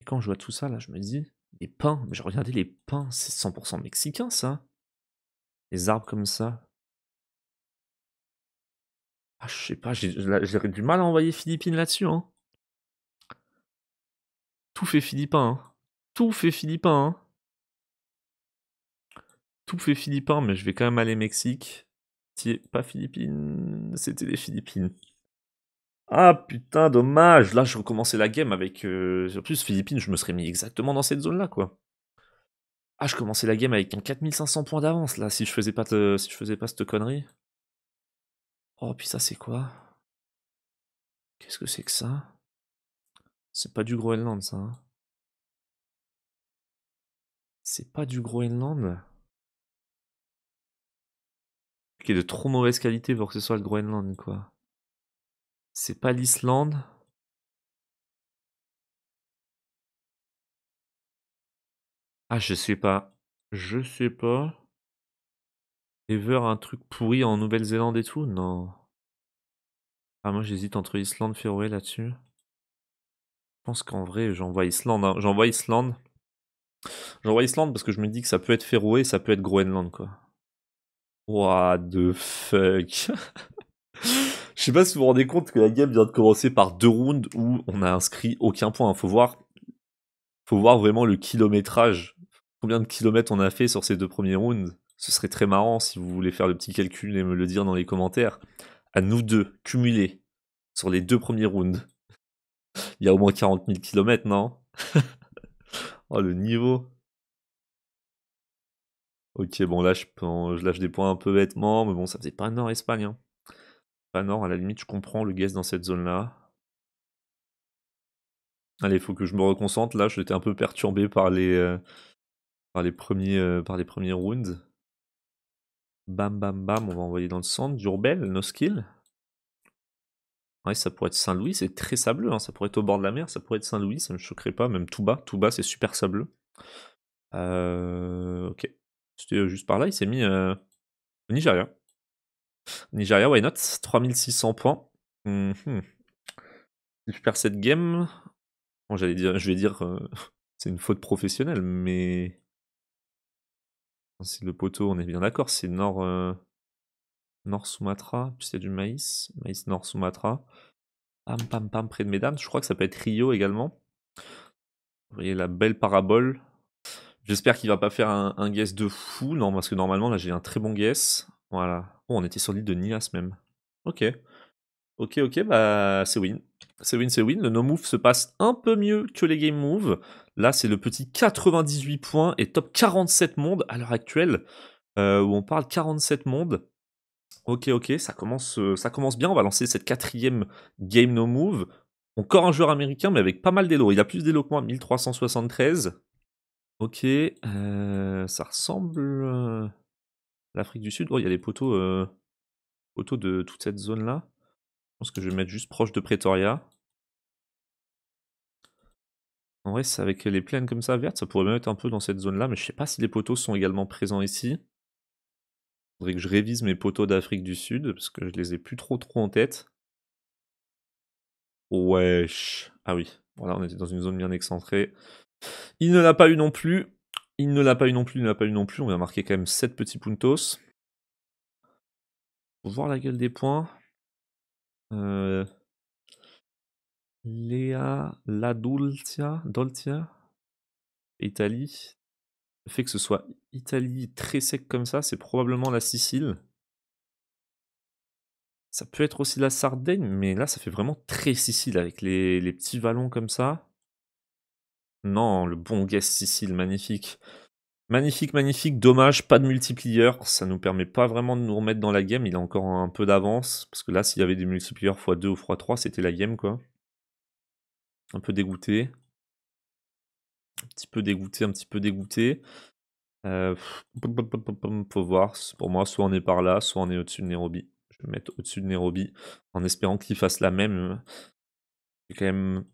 Et quand je vois tout ça, là, je me dis. Les pins, j'ai regardé les pins, c'est 100% mexicain, ça. Les arbres comme ça. Ah, je sais pas, j'aurais du mal à envoyer Philippines là-dessus, hein. Tout fait philippin, hein. Tout fait philippin, hein tout fait philippin, mais je vais quand même aller Mexique. Pas Philippines, c'était les Philippines. Ah putain, dommage. Là, je recommençais la game avec. Euh, en plus, Philippines, je me serais mis exactement dans cette zone-là, quoi. Ah, je commençais la game avec un 4500 points d'avance, là, si je faisais pas, si je faisais pas cette connerie. Oh, puis ça, c'est quoi Qu'est-ce que c'est que ça C'est pas du Groenland, ça. Hein. c'est pas du Groenland qui est de trop mauvaise qualité pour que ce soit le Groenland, quoi. C'est pas l'Islande. Ah, je sais pas. Je sais pas. Ever un truc pourri en Nouvelle-Zélande et tout Non. Ah, moi j'hésite entre Islande, Féroé là-dessus. Je pense qu'en vrai, j'envoie Islande. Hein. J'envoie Islande. J'envoie Islande parce que je me dis que ça peut être Féroé, ça peut être Groenland, quoi. What the fuck Je sais pas si vous vous rendez compte que la game vient de commencer par deux rounds où on a inscrit aucun point. Faut voir, faut voir vraiment le kilométrage. Combien de kilomètres on a fait sur ces deux premiers rounds Ce serait très marrant si vous voulez faire le petit calcul et me le dire dans les commentaires. À nous deux, cumulés, sur les deux premiers rounds. Il y a au moins 40 000 kilomètres, non Oh le niveau Ok, bon, là, je, lâche des points un peu bêtement, mais bon, ça faisait pas Nord-Espagne. Hein. Pas Nord, à la limite, je comprends le guess dans cette zone-là. Allez, faut que je me reconcentre. Là, j'étais un peu perturbé par les, euh, par les, premiers, euh, par les premiers rounds. Bam, bam, bam, on va envoyer dans le centre. Durbel, no skill. Ouais, ça pourrait être Saint-Louis, c'est très sableux. hein, Ça pourrait être au bord de la mer, ça pourrait être Saint-Louis, ça me choquerait pas. Même tout bas, tout bas, c'est super sableux. Euh, ok. C'était juste par là, il s'est mis au Nigeria. Nigeria, why not 3600 points. Mmh je perds cette game, j'allais dire, je vais dire c'est une faute professionnelle, mais si le poteau, on est bien d'accord, c'est Nord, Nord Sumatra, puis c'est du maïs, maïs Nord Sumatra. Pam pam pam près de mesdames. je crois que ça peut être Rio également. Vous voyez la belle parabole J'espère qu'il va pas faire un, guess de fou. Non, parce que normalement, là, j'ai un très bon guess. Voilà. Oh, on était sur l'île de Nias même. Ok. Ok, ok, bah c'est win. C'est win, c'est win. Le no-move se passe un peu mieux que les game moves. Là, c'est le petit 98 points et top 47 mondes à l'heure actuelle. Euh, où on parle 47 mondes. Ok, ok, ça commence, euh, ça commence bien. On va lancer cette quatrième game no move. Encore un joueur américain, mais avec pas mal d'élo. Il a plus d'élo que moi, 1373. Ok, euh, ça ressemble euh, à l'Afrique du Sud. Oh, il y a des poteaux, euh, poteaux de toute cette zone-là. Je pense que je vais mettre juste proche de Pretoria. En vrai, c'est avec les plaines comme ça vertes, ça pourrait même être un peu dans cette zone-là, mais je ne sais pas si les poteaux sont également présents ici. Il Faudrait que je révise mes poteaux d'Afrique du Sud, parce que je ne les ai plus trop trop en tête. Wesh. Ah oui, voilà, on était dans une zone bien excentrée. Il ne l'a pas eu non plus. Il ne l'a pas eu non plus, il ne l'a pas eu non plus. On vient marqué quand même 7 petits puntos. Pour voir la gueule des points. Euh... Léa la Doltia, Italie. Le fait que ce soit Italie très sec comme ça, c'est probablement la Sicile. Ça peut être aussi la Sardaigne, mais là, ça fait vraiment très Sicile avec les, les petits vallons comme ça. Non, le bon guest Sicile, magnifique. Magnifique, magnifique, dommage, pas de multiplier, ça nous permet pas vraiment de nous remettre dans la game, il a encore un peu d'avance, parce que là s'il y avait des multipliers x2 ou x3, c'était la game quoi. Un peu dégoûté. Un petit peu dégoûté, un petit peu dégoûté. Euh, faut voir, pour moi soit on est par là, soit on est au-dessus de Nairobi. Je vais mettre au-dessus de Nairobi en espérant qu'il fasse la même. C'est quand même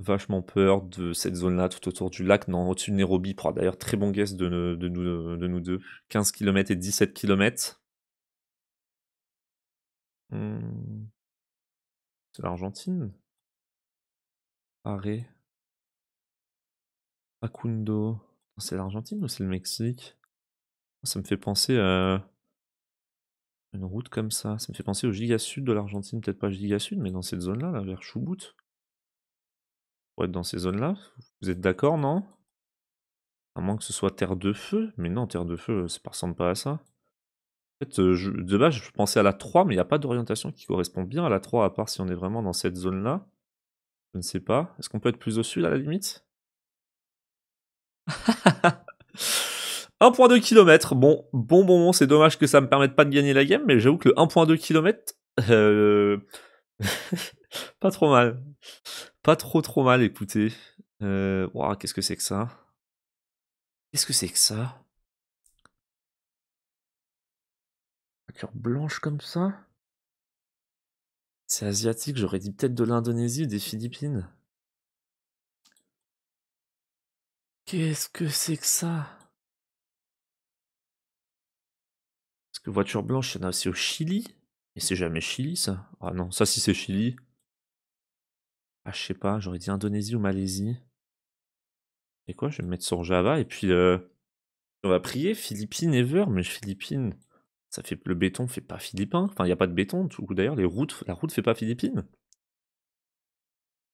vachement peur de cette zone-là tout autour du lac, non, au-dessus de Nairobi, d'ailleurs très bon guess de, nous, de, nous, deux. 15 km et 17 km. Hmm. C'est l'Argentine Arrêt. Acundo. C'est l'Argentine ou c'est le Mexique Ça me fait penser à une route comme ça. Ça me fait penser au giga sud de l'Argentine. Peut-être pas giga sud, mais dans cette zone-là, là, vers Chubut être dans ces zones-là. Vous êtes d'accord, non À moins que ce soit Terre de Feu. Mais non, Terre de Feu, euh, ça ne ressemble pas à ça. En fait, euh, je, de base, je pensais à la 3, mais il n'y a pas d'orientation qui correspond bien à la 3, à part si on est vraiment dans cette zone-là. Je ne sais pas. Est-ce qu'on peut être plus au sud, à la limite 1.2 km, bon, bon, bon, bon, c'est dommage que ça me permette pas de gagner la game, mais j'avoue que le 1.2 km, pas trop mal. Pas trop trop mal, écoutez. Euh, qu'est-ce que c'est que ça Qu'est-ce que c'est que ça voiture blanche comme ça C'est asiatique, j'aurais dit peut-être de l'Indonésie ou des Philippines. Qu'est-ce que c'est que ça Parce que voiture blanche, il y aussi au Chili. Mais c'est jamais Chili ça Ah non, ça si c'est Chili, ah, je sais pas, j'aurais dit Indonésie ou Malaisie. Et quoi, je vais me mettre sur Java et puis euh, on va prier Philippines ever, mais Philippines, ça fait le béton fait pas philippin. Enfin, il n'y a pas de béton. D'ailleurs, les routes, la route fait pas philippine.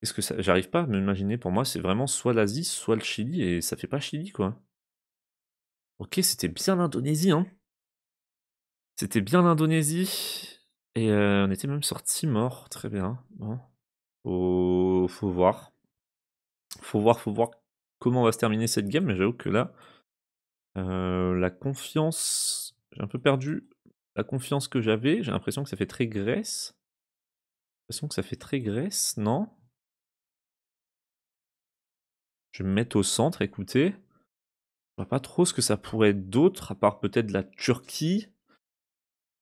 Qu'est-ce que ça J'arrive pas à m'imaginer. Pour moi, c'est vraiment soit l'Asie, soit le Chili, et ça fait pas Chili, quoi. Ok, c'était bien l'Indonésie, hein. C'était bien l'Indonésie. Et euh, on était même sorti mort, très bien. Bon. Faut, faut voir. Faut voir, faut voir comment va se terminer cette game, mais j'avoue que là, euh, la confiance, j'ai un peu perdu la confiance que j'avais. J'ai l'impression que ça fait très graisse J'ai l'impression que ça fait très graisse non Je vais me mettre au centre, écoutez. Je vois pas trop ce que ça pourrait être d'autre, à part peut-être la Turquie.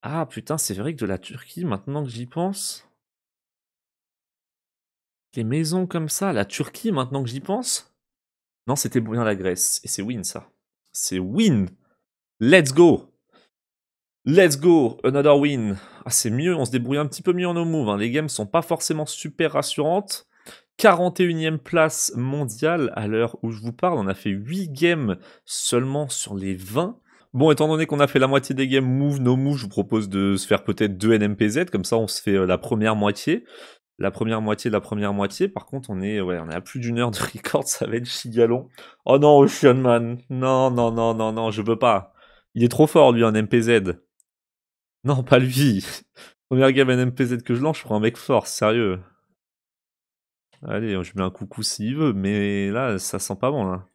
Ah putain, c'est vrai que de la Turquie, maintenant que j'y pense. Les maisons comme ça, la Turquie, maintenant que j'y pense. Non, c'était bien la Grèce. Et c'est win, ça. C'est win. Let's go. Let's go. Another win. Ah, c'est mieux. On se débrouille un petit peu mieux en nos moves. Hein. Les games sont pas forcément super rassurantes. 41e place mondiale à l'heure où je vous parle. On a fait 8 games seulement sur les 20. Bon, étant donné qu'on a fait la moitié des games move, no move, je vous propose de se faire peut-être 2 NMPZ, comme ça on se fait euh, la première moitié la première moitié de la première moitié. Par contre, on est, ouais, on est à plus d'une heure de record, ça va être chigalon. Oh non, Ocean Non, non, non, non, non, je veux pas. Il est trop fort, lui, en MPZ. Non, pas lui. Première game en MPZ que je lance, je prends un mec fort, sérieux. Allez, je mets un coucou s'il veut, mais là, ça sent pas bon, là.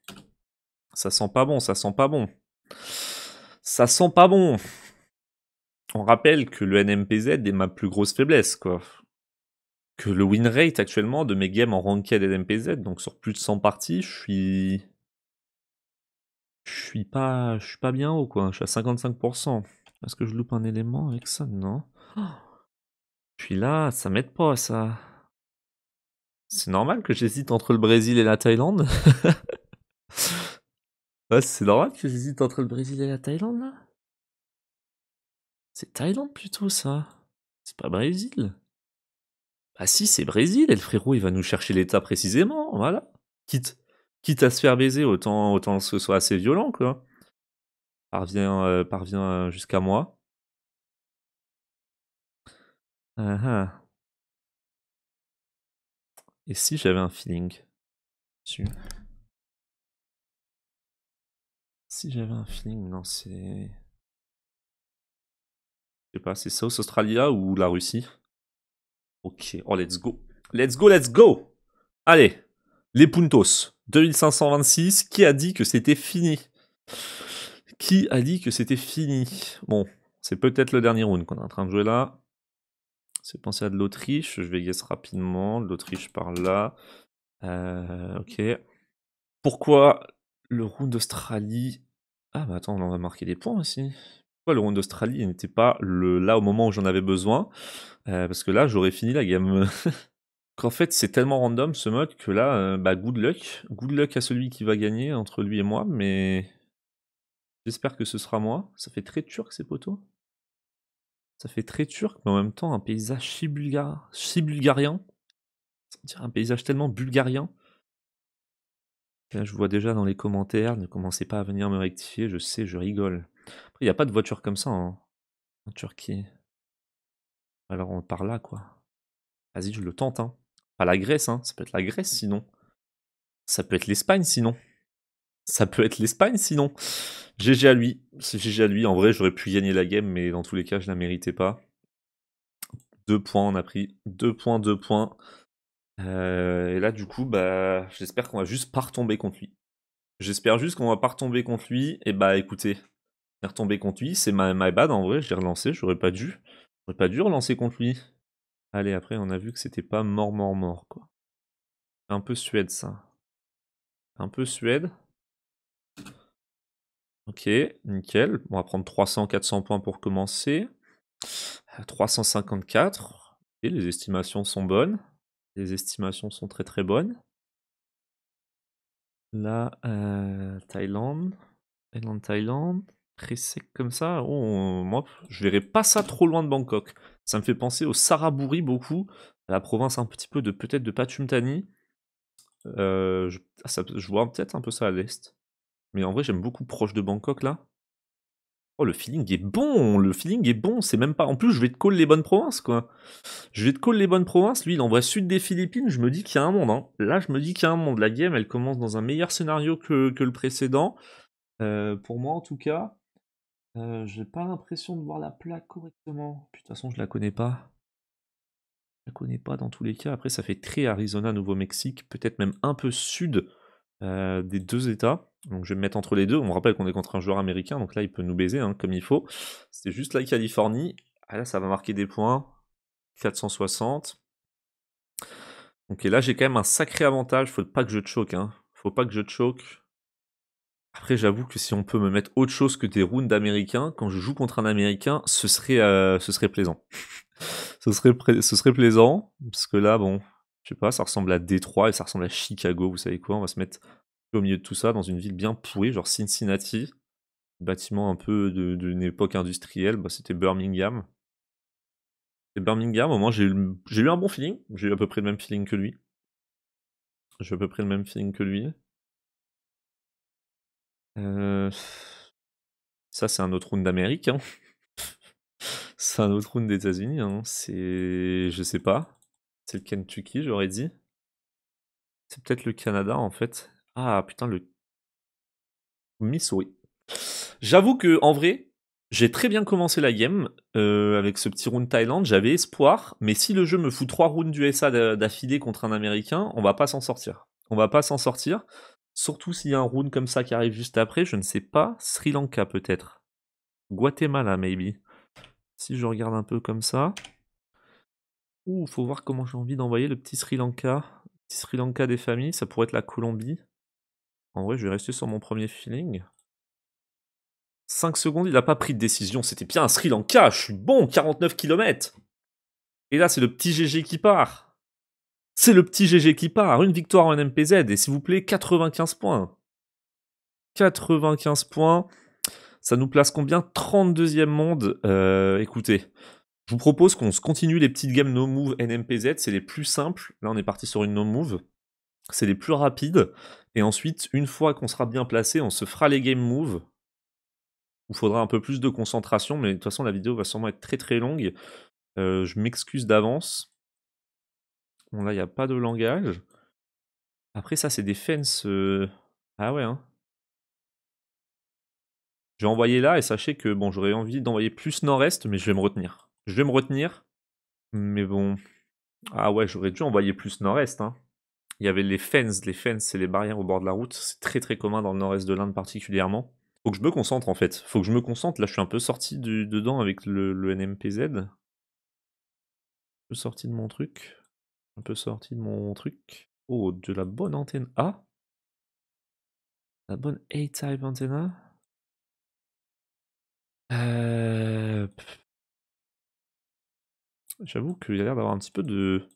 Ça sent pas bon, ça sent pas bon. Ça sent pas bon. On rappelle que le NMPZ est ma plus grosse faiblesse, quoi que le win rate actuellement de mes games en ranked et MPZ, donc sur plus de 100 parties, je suis. Je suis pas, je suis pas bien haut quoi, je suis à 55%. Est-ce que je loupe un élément avec ça Non. Oh. Je suis là, ça m'aide pas ça. C'est normal que j'hésite entre le Brésil et la Thaïlande. c'est normal que j'hésite entre le Brésil et la Thaïlande là. C'est Thaïlande plutôt ça. C'est pas Brésil. Ah si, c'est Brésil, et le frérot, il va nous chercher l'État précisément, voilà. Quitte, quitte à se faire baiser, autant, autant que ce soit assez violent, quoi. Parvient, euh, parvient euh, jusqu'à moi. Ah ah. Et si j'avais un feeling Si j'avais un feeling, non, c'est... Je sais pas, c'est South Australia ou la Russie Ok, oh let's go. Let's go, let's go Allez, les Puntos, 2526, qui a dit que c'était fini Qui a dit que c'était fini Bon, c'est peut-être le dernier round qu'on est en train de jouer là. C'est pensé à de l'Autriche, je vais guess rapidement, l'Autriche par là. Euh, ok. Pourquoi le round d'Australie Ah bah attends, on va marquer des points aussi le round d'Australie n'était pas là au moment où j'en avais besoin. Euh, parce que là, j'aurais fini la game. Qu'en fait, c'est tellement random ce mode que là, euh, bah, good luck. Good luck à celui qui va gagner entre lui et moi, mais j'espère que ce sera moi. Ça fait très turc ces poteaux. Ça fait très turc, mais en même temps, un paysage si, bulgar... si bulgarien. dire un paysage tellement bulgarien. Là, je vois déjà dans les commentaires, ne commencez pas à venir me rectifier, je sais, je rigole il n'y a pas de voiture comme ça hein, en, Turquie. Alors, on part là, quoi. Vas-y, je le tente, hein. Pas la Grèce, hein. Ça peut être la Grèce, sinon. Ça peut être l'Espagne, sinon. Ça peut être l'Espagne, sinon. GG à lui. C'est GG à lui. En vrai, j'aurais pu gagner la game, mais dans tous les cas, je la méritais pas. Deux points, on a pris. Deux points, deux points. Euh, et là, du coup, bah, j'espère qu'on va juste pas retomber contre lui. J'espère juste qu'on va pas retomber contre lui. Et bah, écoutez, est retombé contre lui. C'est my, my, bad en vrai, J'ai relancé, j'aurais pas dû. J'aurais pas dû relancer contre lui. Allez, après, on a vu que c'était pas mort, mort, mort, quoi. Un peu Suède, ça. Un peu Suède. Ok, nickel. On va prendre 300, 400 points pour commencer. 354. Euh, Et les estimations sont bonnes. Les estimations sont très très bonnes. Là, euh, Thaïlande. Thaïlande, Thaïlande sec comme ça, oh, moi, je verrais pas ça trop loin de Bangkok. Ça me fait penser au Saraburi beaucoup, la province un petit peu de peut-être de Patumtani. Euh, ah, je, vois peut-être un peu ça à l'est. Mais en vrai, j'aime beaucoup proche de Bangkok là. Oh, le feeling est bon, le feeling est bon, c'est même pas. En plus, je vais te coller les bonnes provinces, quoi. Je vais te coller les bonnes provinces. Lui, il envoie sud des Philippines, je me dis qu'il y a un monde. Hein. Là, je me dis qu'il y a un monde. La game, elle commence dans un meilleur scénario que, le précédent. Euh, pour moi, en tout cas. Euh, j'ai pas l'impression de voir la plaque correctement. de toute façon, je la connais pas. Je la connais pas dans tous les cas. Après, ça fait très Arizona, Nouveau-Mexique, peut-être même un peu sud euh, des deux États. Donc je vais me mettre entre les deux. On me rappelle qu'on est contre un joueur américain, donc là il peut nous baiser hein, comme il faut. C'est juste la Californie. Ah, là ça va marquer des points. 460. Donc là j'ai quand même un sacré avantage. Faut pas que je choque. Hein. Faut pas que je choque. Après, j'avoue que si on peut me mettre autre chose que des runes d'Américains, quand je joue contre un américain, ce serait, euh, ce serait plaisant. ce, serait ce serait plaisant, parce que là, bon, je sais pas, ça ressemble à Détroit et ça ressemble à Chicago, vous savez quoi, on va se mettre au milieu de tout ça, dans une ville bien pourrie, genre Cincinnati, bâtiment un peu d'une époque industrielle, bah, c'était Birmingham. Et Birmingham, au moins, j'ai eu un bon feeling, j'ai eu à peu près le même feeling que lui. J'ai à peu près le même feeling que lui. Euh, ça, c'est un autre round d'Amérique. Hein. c'est un autre round des États-Unis. Hein. C'est. Je sais pas. C'est le Kentucky, j'aurais dit. C'est peut-être le Canada, en fait. Ah putain, le. Missouri. J'avoue que, en vrai, j'ai très bien commencé la game euh, avec ce petit round Thaïlande. J'avais espoir, mais si le jeu me fout trois rounds USA d'affilée contre un Américain, on va pas s'en sortir. On va pas s'en sortir. Surtout s'il y a un round comme ça qui arrive juste après, je ne sais pas. Sri Lanka peut-être. Guatemala, maybe. Si je regarde un peu comme ça. Ouh, faut voir comment j'ai envie d'envoyer le petit Sri Lanka. petit Sri Lanka des familles, ça pourrait être la Colombie. En vrai, je vais rester sur mon premier feeling. 5 secondes, il n'a pas pris de décision. C'était bien un Sri Lanka, je suis bon, 49 km. Et là, c'est le petit GG qui part. C'est le petit GG qui part, une victoire en MPZ, et s'il vous plaît, 95 points. 95 points, ça nous place combien 32e monde. Euh, écoutez, je vous propose qu'on se continue les petites games no move NMPZ, c'est les plus simples. Là, on est parti sur une no move. C'est les plus rapides. Et ensuite, une fois qu'on sera bien placé, on se fera les game move. Il faudra un peu plus de concentration, mais de toute façon, la vidéo va sûrement être très très longue. Euh, je m'excuse d'avance. Bon, là, il n'y a pas de langage. Après, ça, c'est des fences. Euh, ah ouais, hein. J'ai envoyé là et sachez que bon, j'aurais envie d'envoyer plus nord-est, mais je vais me retenir. Je vais me retenir. Mais bon. Ah ouais, j'aurais dû envoyer plus nord-est. Hein. Il y avait les fences. Les fences, c'est les barrières au bord de la route. C'est très très commun dans le nord-est de l'Inde particulièrement. Faut que je me concentre en fait. Faut que je me concentre. Là, je suis un peu sorti du, dedans avec le, le NMPZ. Je suis sorti de mon truc un peu sorti de mon truc. Oh, de la bonne antenne A. La bonne A-type antenne euh, J'avoue qu'il a l'air d'avoir un petit peu de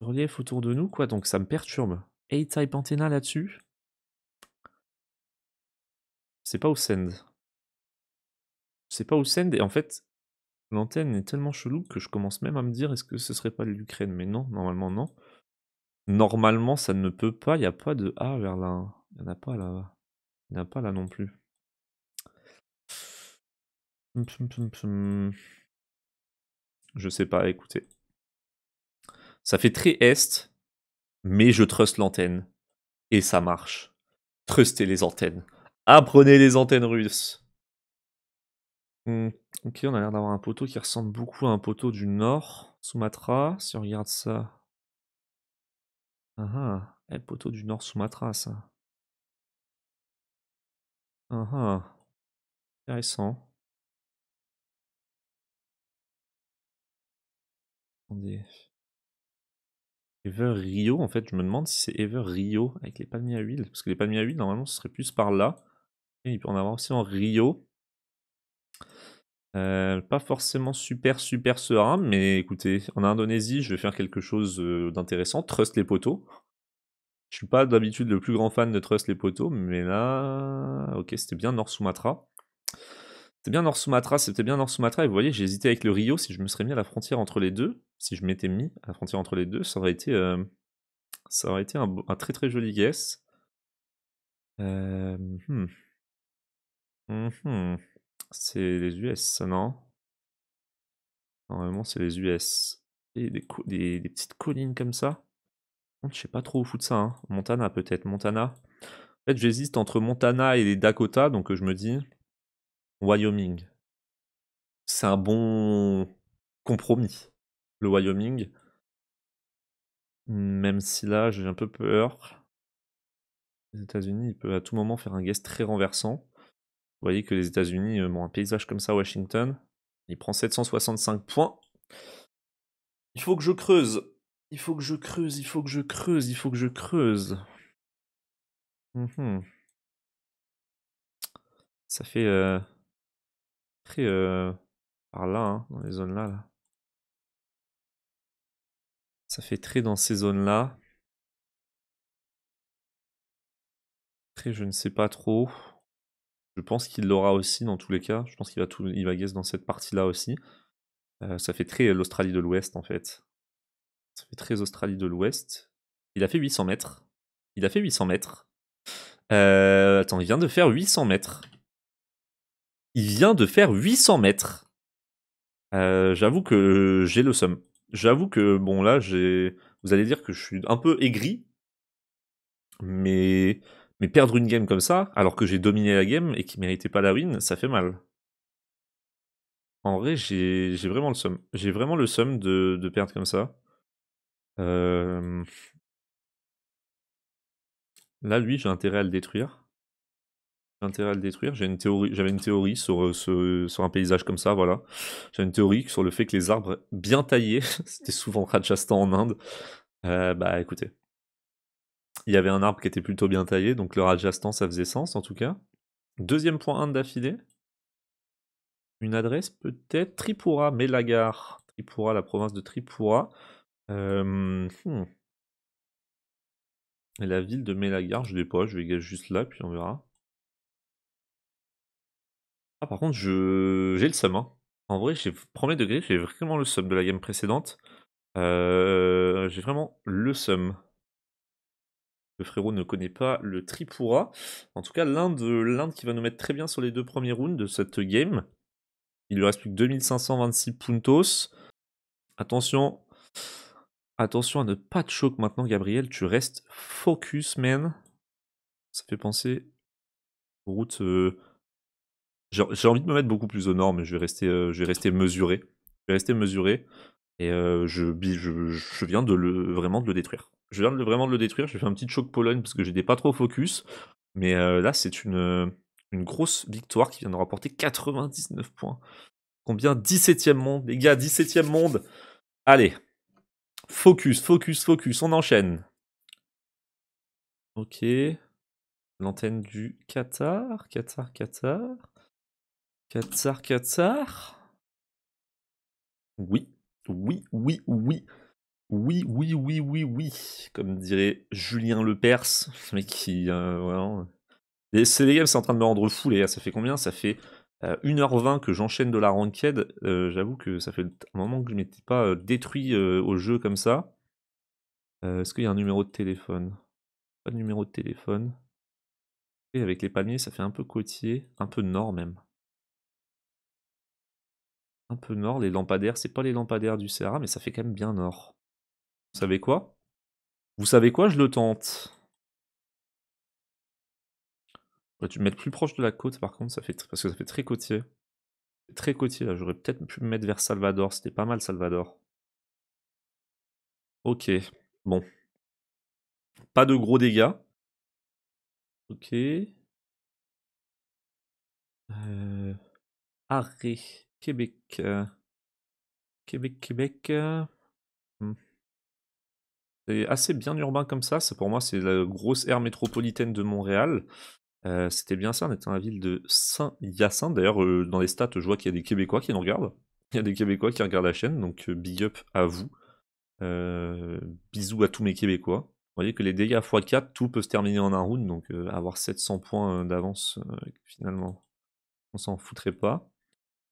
relief autour de nous, quoi, donc ça me perturbe. A-type antenne là-dessus. C'est pas au send. C'est pas au send, et en fait, L'antenne est tellement chelou que je commence même à me dire est-ce que ce serait pas l'Ukraine Mais non, normalement non. Normalement, ça ne peut pas. Il n'y a pas de A vers là. Il n'y en a pas là. Il n'y en a pas là non plus. Hum, hum, hum, je sais pas, écoutez. Ça fait très est, mais je truste l'antenne. Et ça marche. Trustez les antennes. Apprenez les antennes russes. Mmh. ok, on a l'air d'avoir un poteau qui ressemble beaucoup à un poteau du nord, Sumatra, si on regarde ça. Ah ah, eh, poteau du nord Sumatra, ça. Ah ah, intéressant. Attendez. Ever Rio, en fait, je me demande si c'est Ever Rio avec les palmiers à huile, parce que les palmiers à huile, normalement, ce serait plus par là. Et il peut en avoir aussi en Rio. Euh, pas forcément super super serein, mais écoutez, en Indonésie, je vais faire quelque chose euh, d'intéressant. Trust les poteaux. Je suis pas d'habitude le plus grand fan de Trust les poteaux, mais là, ok, c'était bien Nord Sumatra. C'était bien Nord Sumatra, c'était bien Nord Sumatra. Et vous voyez, j'ai hésité avec le Rio. Si je me serais mis à la frontière entre les deux, si je m'étais mis à la frontière entre les deux, ça aurait été, euh, ça aurait été un, très très joli guess. Hmm. Mmh c'est les US, ça, non Normalement, c'est les US. Et des, des, petites collines comme ça. Hum, je ne sais pas trop où foutre ça. Hein. Montana, peut-être. Montana. En fait, j'hésite entre Montana et les Dakota, donc euh, je me dis Wyoming. C'est un bon compromis, le Wyoming. Même si là, j'ai un peu peur. Les États-Unis, ils peuvent à tout moment faire un geste très renversant. Vous voyez que les États-Unis euh, ont un paysage comme ça, Washington. Il prend 765 points. Il faut que je creuse. Il faut que je creuse, il faut que je creuse, il faut que je creuse. Mhm. Ça fait euh, très euh, par là, hein, dans les zones là, là. Ça fait très dans ces zones là. Très, je ne sais pas trop. Je pense qu'il l'aura aussi dans tous les cas. Je pense qu'il va, tout, il va dans cette partie-là aussi. Euh, ça fait très euh, l'Australie de l'Ouest en fait. Ça fait très Australie de l'Ouest. Il a fait 800 mètres. Il a fait 800 mètres. Euh, attends, il vient de faire 800 mètres. Il vient de faire 800 mètres. J'avoue que j'ai le somme. J'avoue que, bon, là, j'ai. Vous allez dire que je suis un peu aigri. Mais mais perdre une game comme ça, alors que j'ai dominé la game et qu'il méritait pas la win, ça fait mal. En vrai, j'ai vraiment le somme. J'ai vraiment le somme de, perdre comme ça. Euh, là, lui, j'ai intérêt à le détruire. J'ai intérêt à le détruire. J'avais une théorie, euh, sur, un paysage comme ça, voilà. J'avais une théorie sur le fait que les arbres bien taillés, c'était souvent Rajasthan en Inde, euh, bah écoutez, il y avait un arbre qui était plutôt bien taillé, donc le adjacent, ça faisait sens en tout cas. Deuxième point 1 d'affilée. Une adresse peut-être Tripura, Melagar. Tripura, la province de Tripura. Euh, hmm. la ville de Melagar, je ne pas, je vais juste là, puis on verra. Ah, par contre, je j'ai le sum hein. En vrai, j'ai premier degré, j'ai vraiment le sum de la game précédente. Euh, j'ai vraiment le sum frérot ne connaît pas le Tripura. En tout cas, l'Inde, l'Inde qui va nous mettre très bien sur les deux premiers rounds de cette game. Il lui reste plus que 2526 puntos. Attention. Attention à ne pas de choc maintenant, Gabriel. Tu restes focus, man. Ça fait penser route. Euh, j'ai envie de me mettre beaucoup plus au nord, mais je vais rester, euh, je vais rester mesuré. Je vais rester mesuré. Et euh, je, je, viens de le, vraiment de le détruire je viens de, vraiment de le détruire. J'ai fait un petit choc Pologne parce que j'étais pas trop focus. Mais euh, là, c'est une, euh, une grosse victoire qui vient de rapporter 99 points. Combien 17ème monde, les gars, 17ème monde. Allez, focus, focus, focus, on enchaîne. Ok. L'antenne du Qatar, Qatar, Qatar. Qatar, Qatar. Oui, oui, oui, oui. Oui, oui, oui, oui, oui, comme dirait Julien Lepers, mais qui... voilà. Les, games, c'est en train de me rendre fou, les gars, ça fait combien Ça fait 1h20 euh, que j'enchaîne de la ranked, euh, j'avoue que ça fait un moment que je m'étais pas euh, détruit au jeu comme ça. Est-ce qu'il y a un numéro de téléphone Pas de numéro de téléphone. Et avec les palmiers, ça fait un peu côtier, un peu nord même. Un peu nord, les lampadaires, c'est pas les lampadaires du Serra, mais ça fait quand même bien nord. Vous savez quoi Vous savez quoi Je le tente. Je bah, vais me mettre plus proche de la côte par contre, ça fait, parce que ça fait très côtier. Très côtier là, j'aurais peut-être pu me mettre vers Salvador, c'était pas mal Salvador. Ok, bon. Pas de gros dégâts. Ok. Euh, Arrêt. Québec. Euh, Québec, Québec. Euh. C'est assez bien urbain comme ça. pour moi, c'est la grosse aire métropolitaine de Montréal. Euh, c'était bien ça, on était dans la ville de Saint-Hyacinthe. D'ailleurs, euh, dans les stats, je vois qu'il y a des Québécois qui nous regardent. Il y a des Québécois qui regardent la chaîne, donc euh, big up à vous. bisous à tous mes Québécois. Vous voyez que les dégâts x4, tout peut se terminer en un round, donc avoir 700 points d'avance, finalement, on s'en foutrait pas.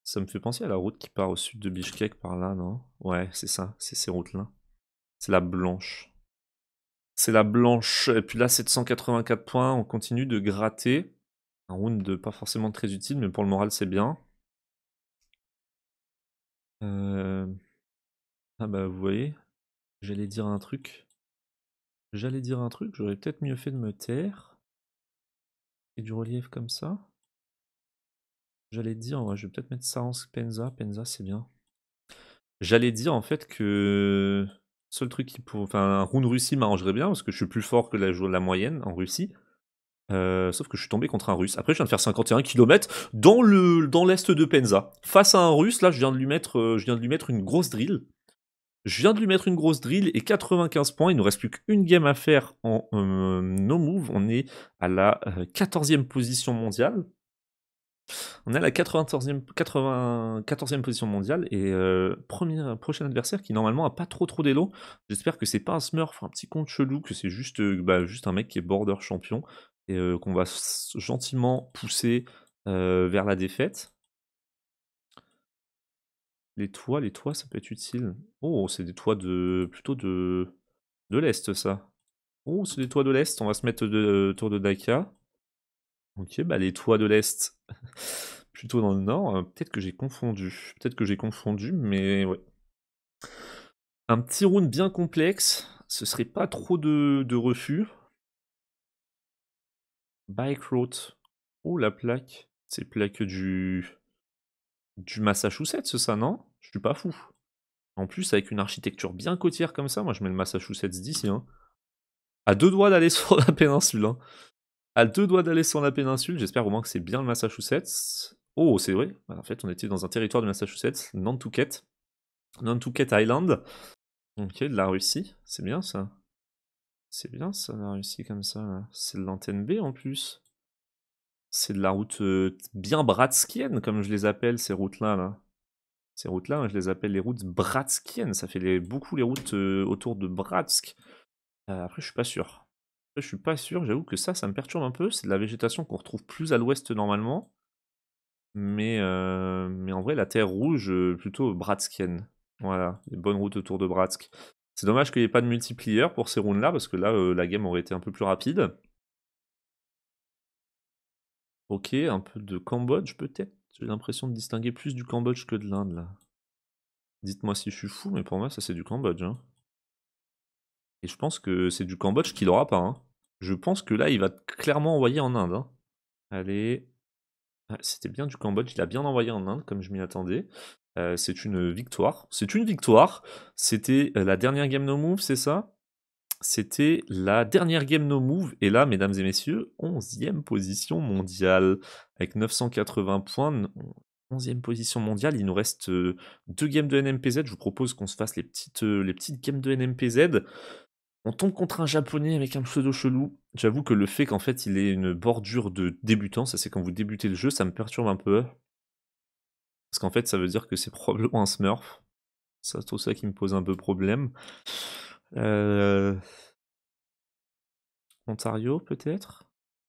Ça me fait penser à la route qui part au sud de Bishkek par là, non Ouais, c'est ça, c'est ces routes-là. C'est la blanche. C'est la blanche. Et puis là, 784 points. On continue de gratter. Un round pas forcément très utile, mais pour le moral, c'est bien. Euh, ah bah, vous voyez, j'allais dire un truc. J'allais dire un truc, j'aurais peut-être mieux fait de me taire. Et du relief comme ça. J'allais dire, je vais peut-être mettre ça en Penza. Penza, c'est bien. J'allais dire en fait que Seul truc qui pour... Enfin, un round Russie m'arrangerait bien parce que je suis plus fort que la, la moyenne en Russie. Euh, sauf que je suis tombé contre un russe. Après, je viens de faire 51 km dans le dans l'est de Penza. Face à un russe, là, je viens de lui mettre, euh, je viens de lui mettre une grosse drill. Je viens de lui mettre une grosse drill et 95 points. Il nous reste plus qu'une game à faire en euh, no move. On est à la 14e position mondiale. On est à la 94e, position mondiale et euh, prochain adversaire qui normalement a pas trop trop d'élo. J'espère que c'est pas un smurf, un petit compte chelou, que c'est juste, euh, bah, juste un mec qui est border champion et euh, qu'on va gentiment pousser vers la défaite. Les toits, les toits, ça peut être utile. Oh, c'est des toits de plutôt de, de l'Est ça. Oh, c'est des toits de l'Est, on va se mettre de, autour de Daka. Ok, bah les toits de l'Est, plutôt dans le Nord. Euh, peut-être que j'ai confondu. Peut-être que j'ai confondu, mais ouais. Un petit round bien complexe. Ce serait pas trop de, de refus. Bike route. Oh, la plaque. C'est plaque du. du Massachusetts, ça, non Je suis pas fou. En plus, avec une architecture bien côtière comme ça, moi je mets le Massachusetts d'ici. Hein. À deux doigts d'aller sur la péninsule. Hein a deux doigts d'aller sur la péninsule. J'espère au moins que c'est bien le Massachusetts. Oh, c'est vrai. Bah, en fait, on était dans un territoire du Massachusetts, Nantucket. Nantucket Island. Ok, de la Russie. C'est bien ça. C'est bien ça, la Russie comme ça. C'est de l'antenne B en plus. C'est de la route euh, bien bratskienne, comme je les appelle, ces routes-là. Ces routes-là, hein, je les appelle les routes bratskiennes. Ça fait beaucoup les routes euh, autour de Bratsk. Euh, après, je suis pas sûr. Je suis pas sûr, j'avoue que ça, ça me perturbe un peu. C'est de la végétation qu'on retrouve plus à l'ouest normalement. Mais, euh, mais en vrai, la terre rouge, euh, plutôt bratskienne. Voilà, les bonnes routes autour de Bratsk. C'est dommage qu'il n'y ait pas de multiplier pour ces rounds-là, parce que là, euh, la game aurait été un peu plus rapide. Ok, un peu de Cambodge peut-être. J'ai l'impression de distinguer plus du Cambodge que de l'Inde là. Dites-moi si je suis fou, mais pour moi ça c'est du Cambodge. Hein. Et je pense que c'est du Cambodge qu'il l'aura pas. Hein. Je pense que là, il va clairement envoyer en Inde. Hein. Allez. Ah, c'était bien du Cambodge. Il a bien envoyé en Inde, comme je m'y attendais. Euh, c'est une victoire. C'est une victoire. C'était euh, la dernière game no move, c'est ça C'était la dernière game no move. Et là, mesdames et messieurs, 11e position mondiale. Avec 980 points. 11e position mondiale. Il nous reste euh, deux games de NMPZ. Je vous propose qu'on se fasse les petites, les petites games de NMPZ. On tombe contre un japonais avec un pseudo chelou. J'avoue que le fait qu'en fait il ait une bordure de débutant, ça c'est quand vous débutez le jeu, ça me perturbe un peu. Parce qu'en fait ça veut dire que c'est probablement un smurf. C'est tout ça qui me pose un peu problème. Euh, Ontario peut-être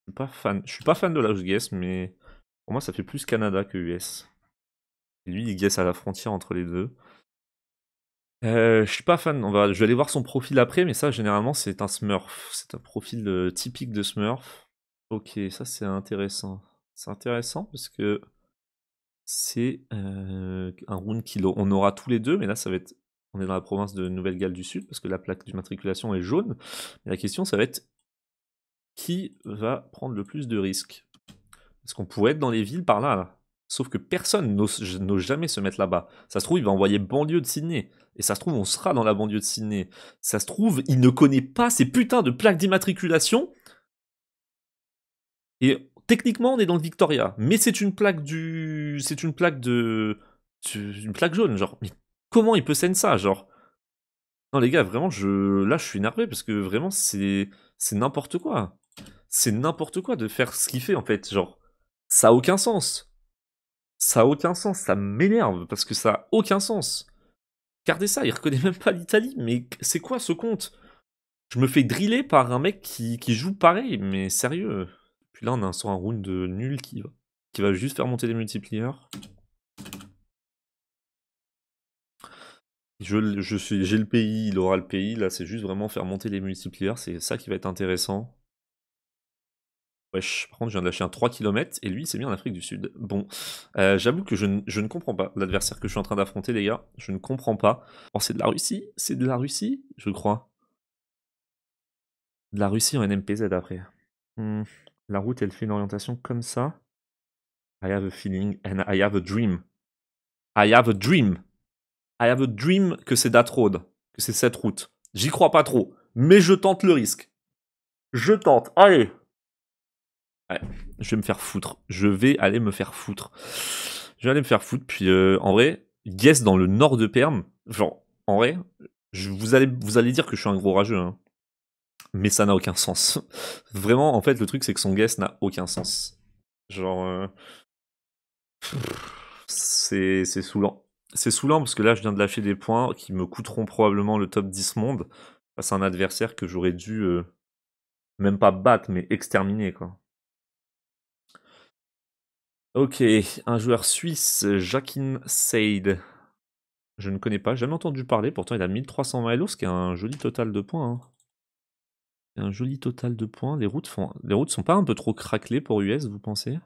Je suis pas fan. Je suis pas fan de la guess, mais pour moi ça fait plus Canada que US. Et lui il guess à la frontière entre les deux. Euh, je suis pas fan. On va, je vais aller voir son profil après, mais ça, généralement, c'est un Smurf. C'est un profil euh, typique de Smurf. Ok, ça, c'est intéressant. C'est intéressant parce que c'est euh, un round kilo. On aura tous les deux, mais là, ça va être. On est dans la province de Nouvelle-Galles du Sud parce que la plaque d'immatriculation est jaune. Mais la question, ça va être qui va prendre le plus de risques Parce qu'on pourrait être dans les villes par là. là. Sauf que personne n'ose jamais se mettre là-bas. Ça se trouve, il va envoyer banlieue de Sydney. Et ça se trouve, on sera dans la banlieue de Sydney. Ça se trouve, il ne connaît pas ces putains de plaques d'immatriculation. Et techniquement, on est dans le Victoria. Mais c'est une plaque du. C'est une plaque de. Une plaque jaune, genre. Mais comment il peut scène ça, genre Non, les gars, vraiment, je. Là, je suis énervé parce que vraiment, c'est. C'est n'importe quoi. C'est n'importe quoi de faire ce qu'il fait, en fait. Genre, ça a aucun sens. Ça a aucun sens. Ça m'énerve parce que ça a aucun sens. Regardez ça, il reconnaît même pas l'Italie, mais c'est quoi ce compte Je me fais driller par un mec qui, joue pareil, mais sérieux. Puis là, on a un round de nul qui va, qui va juste faire monter les multipliers. Je, suis, j'ai le pays, il aura le pays. Là, c'est juste vraiment faire monter les multipliers. C'est ça qui va être intéressant. Wesh, par contre, je viens de lâcher un 3 km et lui, c'est bien mis en Afrique du Sud. Bon, euh, j'avoue que je, ne comprends pas l'adversaire que je suis en train d'affronter, les gars. Je ne comprends pas. Oh, c'est de la Russie C'est de la Russie, je crois. De la Russie en NMPZ après. Hmm, la route, elle fait une orientation comme ça. I have a feeling and I have a dream. I have a dream. I have a dream que c'est that road, que c'est cette route. J'y crois pas trop, mais je tente le risque. Je tente. Allez je vais me faire foutre. Je vais aller me faire foutre. Je vais aller me faire foutre. Puis euh, en vrai, Guess dans le nord de Perm, genre, en vrai, vous, allez, vous allez dire que je suis un gros rageux. Hein. Mais ça n'a aucun sens. Vraiment, en fait, le truc, c'est que son guess n'a aucun sens. Genre. Euh, c'est C'est saoulant. C'est saoulant parce que là, je viens de lâcher des points qui me coûteront probablement le top 10 monde face à un adversaire que j'aurais dû euh, même pas battre, mais exterminer, quoi. Ok, un joueur suisse, Jacqueline Seid. Je ne connais pas, jamais entendu parler, pourtant il a 1300 miles, ce qui est un joli total de points. Hein. Un joli total de points. Les routes, font... Les routes sont pas un peu trop craquelées pour US, vous pensez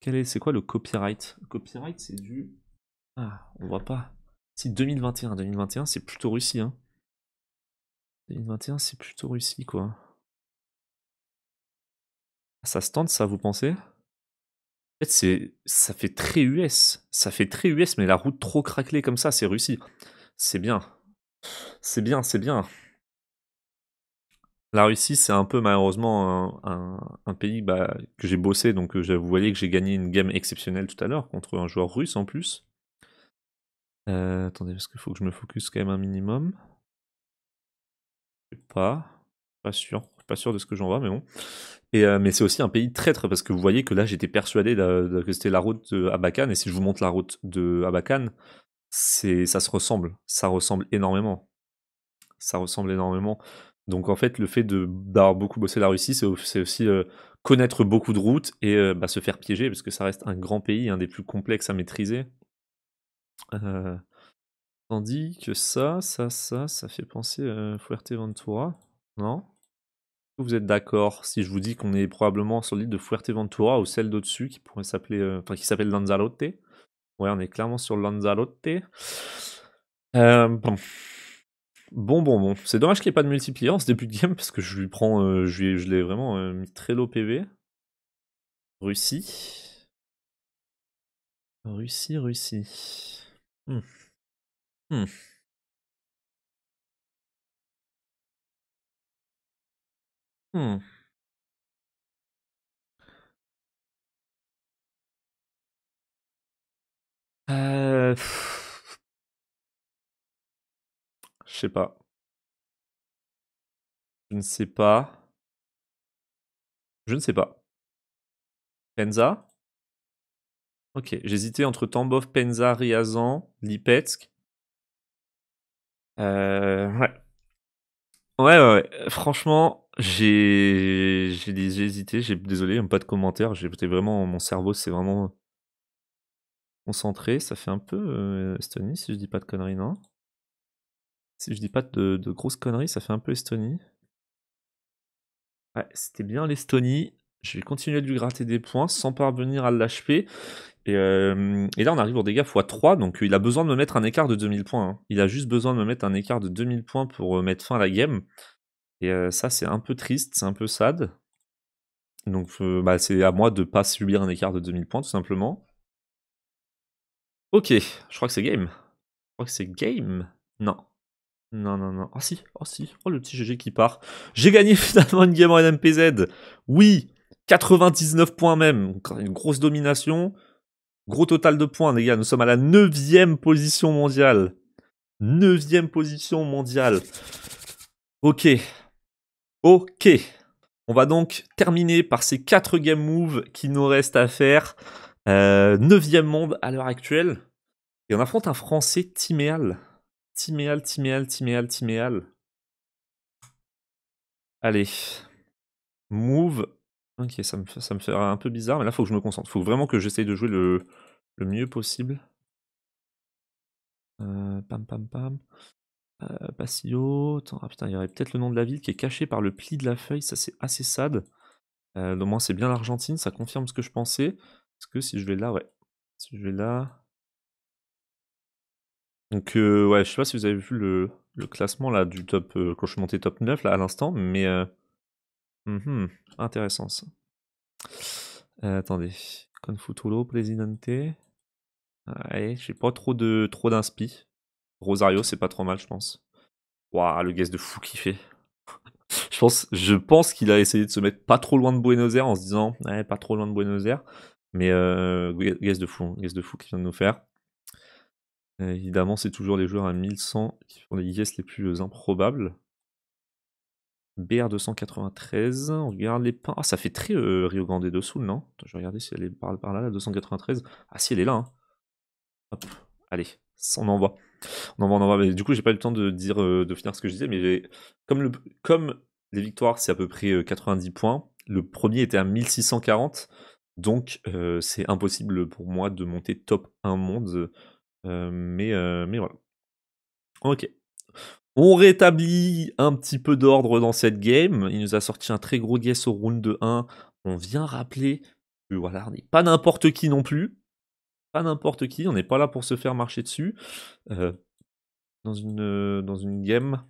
Quel est, c'est quoi le copyright Copyright, c'est du... Ah, on voit pas. Si 2021, 2021, c'est plutôt Russie. 2021, hein. c'est plutôt Russie, quoi. Ça se tente, ça, vous pensez en fait, c'est, ça fait très US. Ça fait très US, mais la route trop craquelée comme ça, c'est Russie. C'est bien. C'est bien, c'est bien. La Russie, c'est un peu malheureusement un, pays bah, que j'ai bossé, donc euh, vous voyez que j'ai gagné une game exceptionnelle tout à l'heure contre un joueur russe en plus. Euh, attendez, parce qu'il faut que je me focus quand même un minimum. Je sais pas, pas sûr pas sûr de ce que j'en vois, mais bon. Et, euh, mais c'est aussi un pays traître parce que vous voyez que là j'étais persuadé que c'était la route à Bakan et si je vous montre la route de Abakan, c'est ça se ressemble, ça ressemble énormément, ça ressemble énormément. Donc en fait le fait d'avoir beaucoup bossé la Russie, c'est aussi euh, connaître beaucoup de routes et euh, bah, se faire piéger parce que ça reste un grand pays, un des plus complexes à maîtriser. tandis que ça, ça, ça, ça fait penser à Fuerteventura, non vous êtes d'accord si je vous dis qu'on est probablement sur l'île de Fuerteventura ou celle d'au-dessus qui pourrait s'appeler, euh, enfin qui s'appelle Lanzarote Ouais, on est clairement sur Lanzarote. Euh, bon. Bon, bon, bon. C'est dommage qu'il n'y ait pas de multiplier en ce début de game parce que je lui prends, euh, je, je l'ai vraiment euh, mis très low PV. Russie. Russie, Russie. Hmm. Hmm. Hmm. Euh, Je sais pas. Je ne sais pas. Je ne sais pas. Penza Ok, j'hésitais entre Tambov, Penza, Riazan, Lipetsk. Euh, ouais. Ouais, ouais, Franchement, j'ai j'ai hésité. J'ai désolé, pas de commentaires. vraiment mon cerveau, s'est vraiment concentré. Ça fait un peu euh, Estonie, si je dis pas de conneries, non Si je dis pas de, de grosses conneries, ça fait un peu Estonie. Ouais, c'était bien l'Estonie. Je vais continuer de lui gratter des points sans parvenir à l'HP. Euh, et, là, on arrive au dégâts x3, donc euh, il a besoin de me mettre un écart de 2000 points. Hein. Il a juste besoin de me mettre un écart de 2000 points pour euh, mettre fin à la game. Et ça, c'est un peu triste, c'est un peu sad. Donc, bah, c'est à moi de ne pas subir un écart de 2000 points, tout simplement. Ok, je crois que c'est game. Je crois que c'est game. Non. Non, non, non. Ah oh, si, oh si. Oh le petit GG qui part. J'ai gagné finalement une game en NMPZ. Oui, 99 points même, une grosse domination. Gros total de points, les gars. Nous sommes à la 9 position mondiale. 9 position mondiale. Ok. Ok. On va donc terminer par ces 4 game moves qui nous restent à faire. Euh, neuvième monde à l'heure actuelle. Et on affronte un Français, Timéal. Timéal, Timéal, Timéal, Timéal. Allez. Move Ok, ça me, fait, ça me un peu bizarre, mais là, faut que je me concentre. Faut vraiment que j'essaye de jouer le, le mieux possible. Euh, pam pam pam. Euh, Ah putain, il y aurait peut-être le nom de la ville qui est caché par le pli de la feuille. Ça, c'est assez sad. Euh, au moins, c'est bien l'Argentine. Ça confirme ce que je pensais. Parce que si je vais là, ouais. Si je vais là. Donc, euh, ouais, je sais pas si vous avez vu le, le classement là du top. quand je suis monté top 9 là à l'instant, mais. Mmh intéressant ça. Euh, attendez. Confutulo, Presidente. Je j'ai pas trop de trop d'inspi. Rosario, c'est pas trop mal, je pense. Waouh, le guest de fou qui fait. je pense, je pense qu'il a essayé de se mettre pas trop loin de Buenos Aires en se disant, ouais, pas trop loin de Buenos Aires. Mais euh, guest de fou, hein, guest de fou qui vient de nous faire. Euh, évidemment, c'est toujours les joueurs à 1100 qui font les guests les plus improbables. BR293, on regarde les pins. Ah, ça fait très euh, Rio Grande et non Je vais regarder si elle est par, là, la 293. Ah, si, elle est là. Hein. Hop, allez, on envoie. On envoie, on envoie. Mais du coup, j'ai pas eu le temps de dire, euh, de finir ce que je disais, mais comme, comme les victoires, c'est à peu près 90 euh, points, le premier était à 1640. Donc, c'est impossible pour moi de monter top 1 monde. mais, mais voilà. Ok. On rétablit un petit peu d'ordre dans cette game. Il nous a sorti un très gros guess au round de 1. On vient rappeler que voilà, on n'est pas n'importe qui non plus. Pas n'importe qui, on n'est pas là pour se faire marcher dessus. Euh, dans, une, euh, dans une game.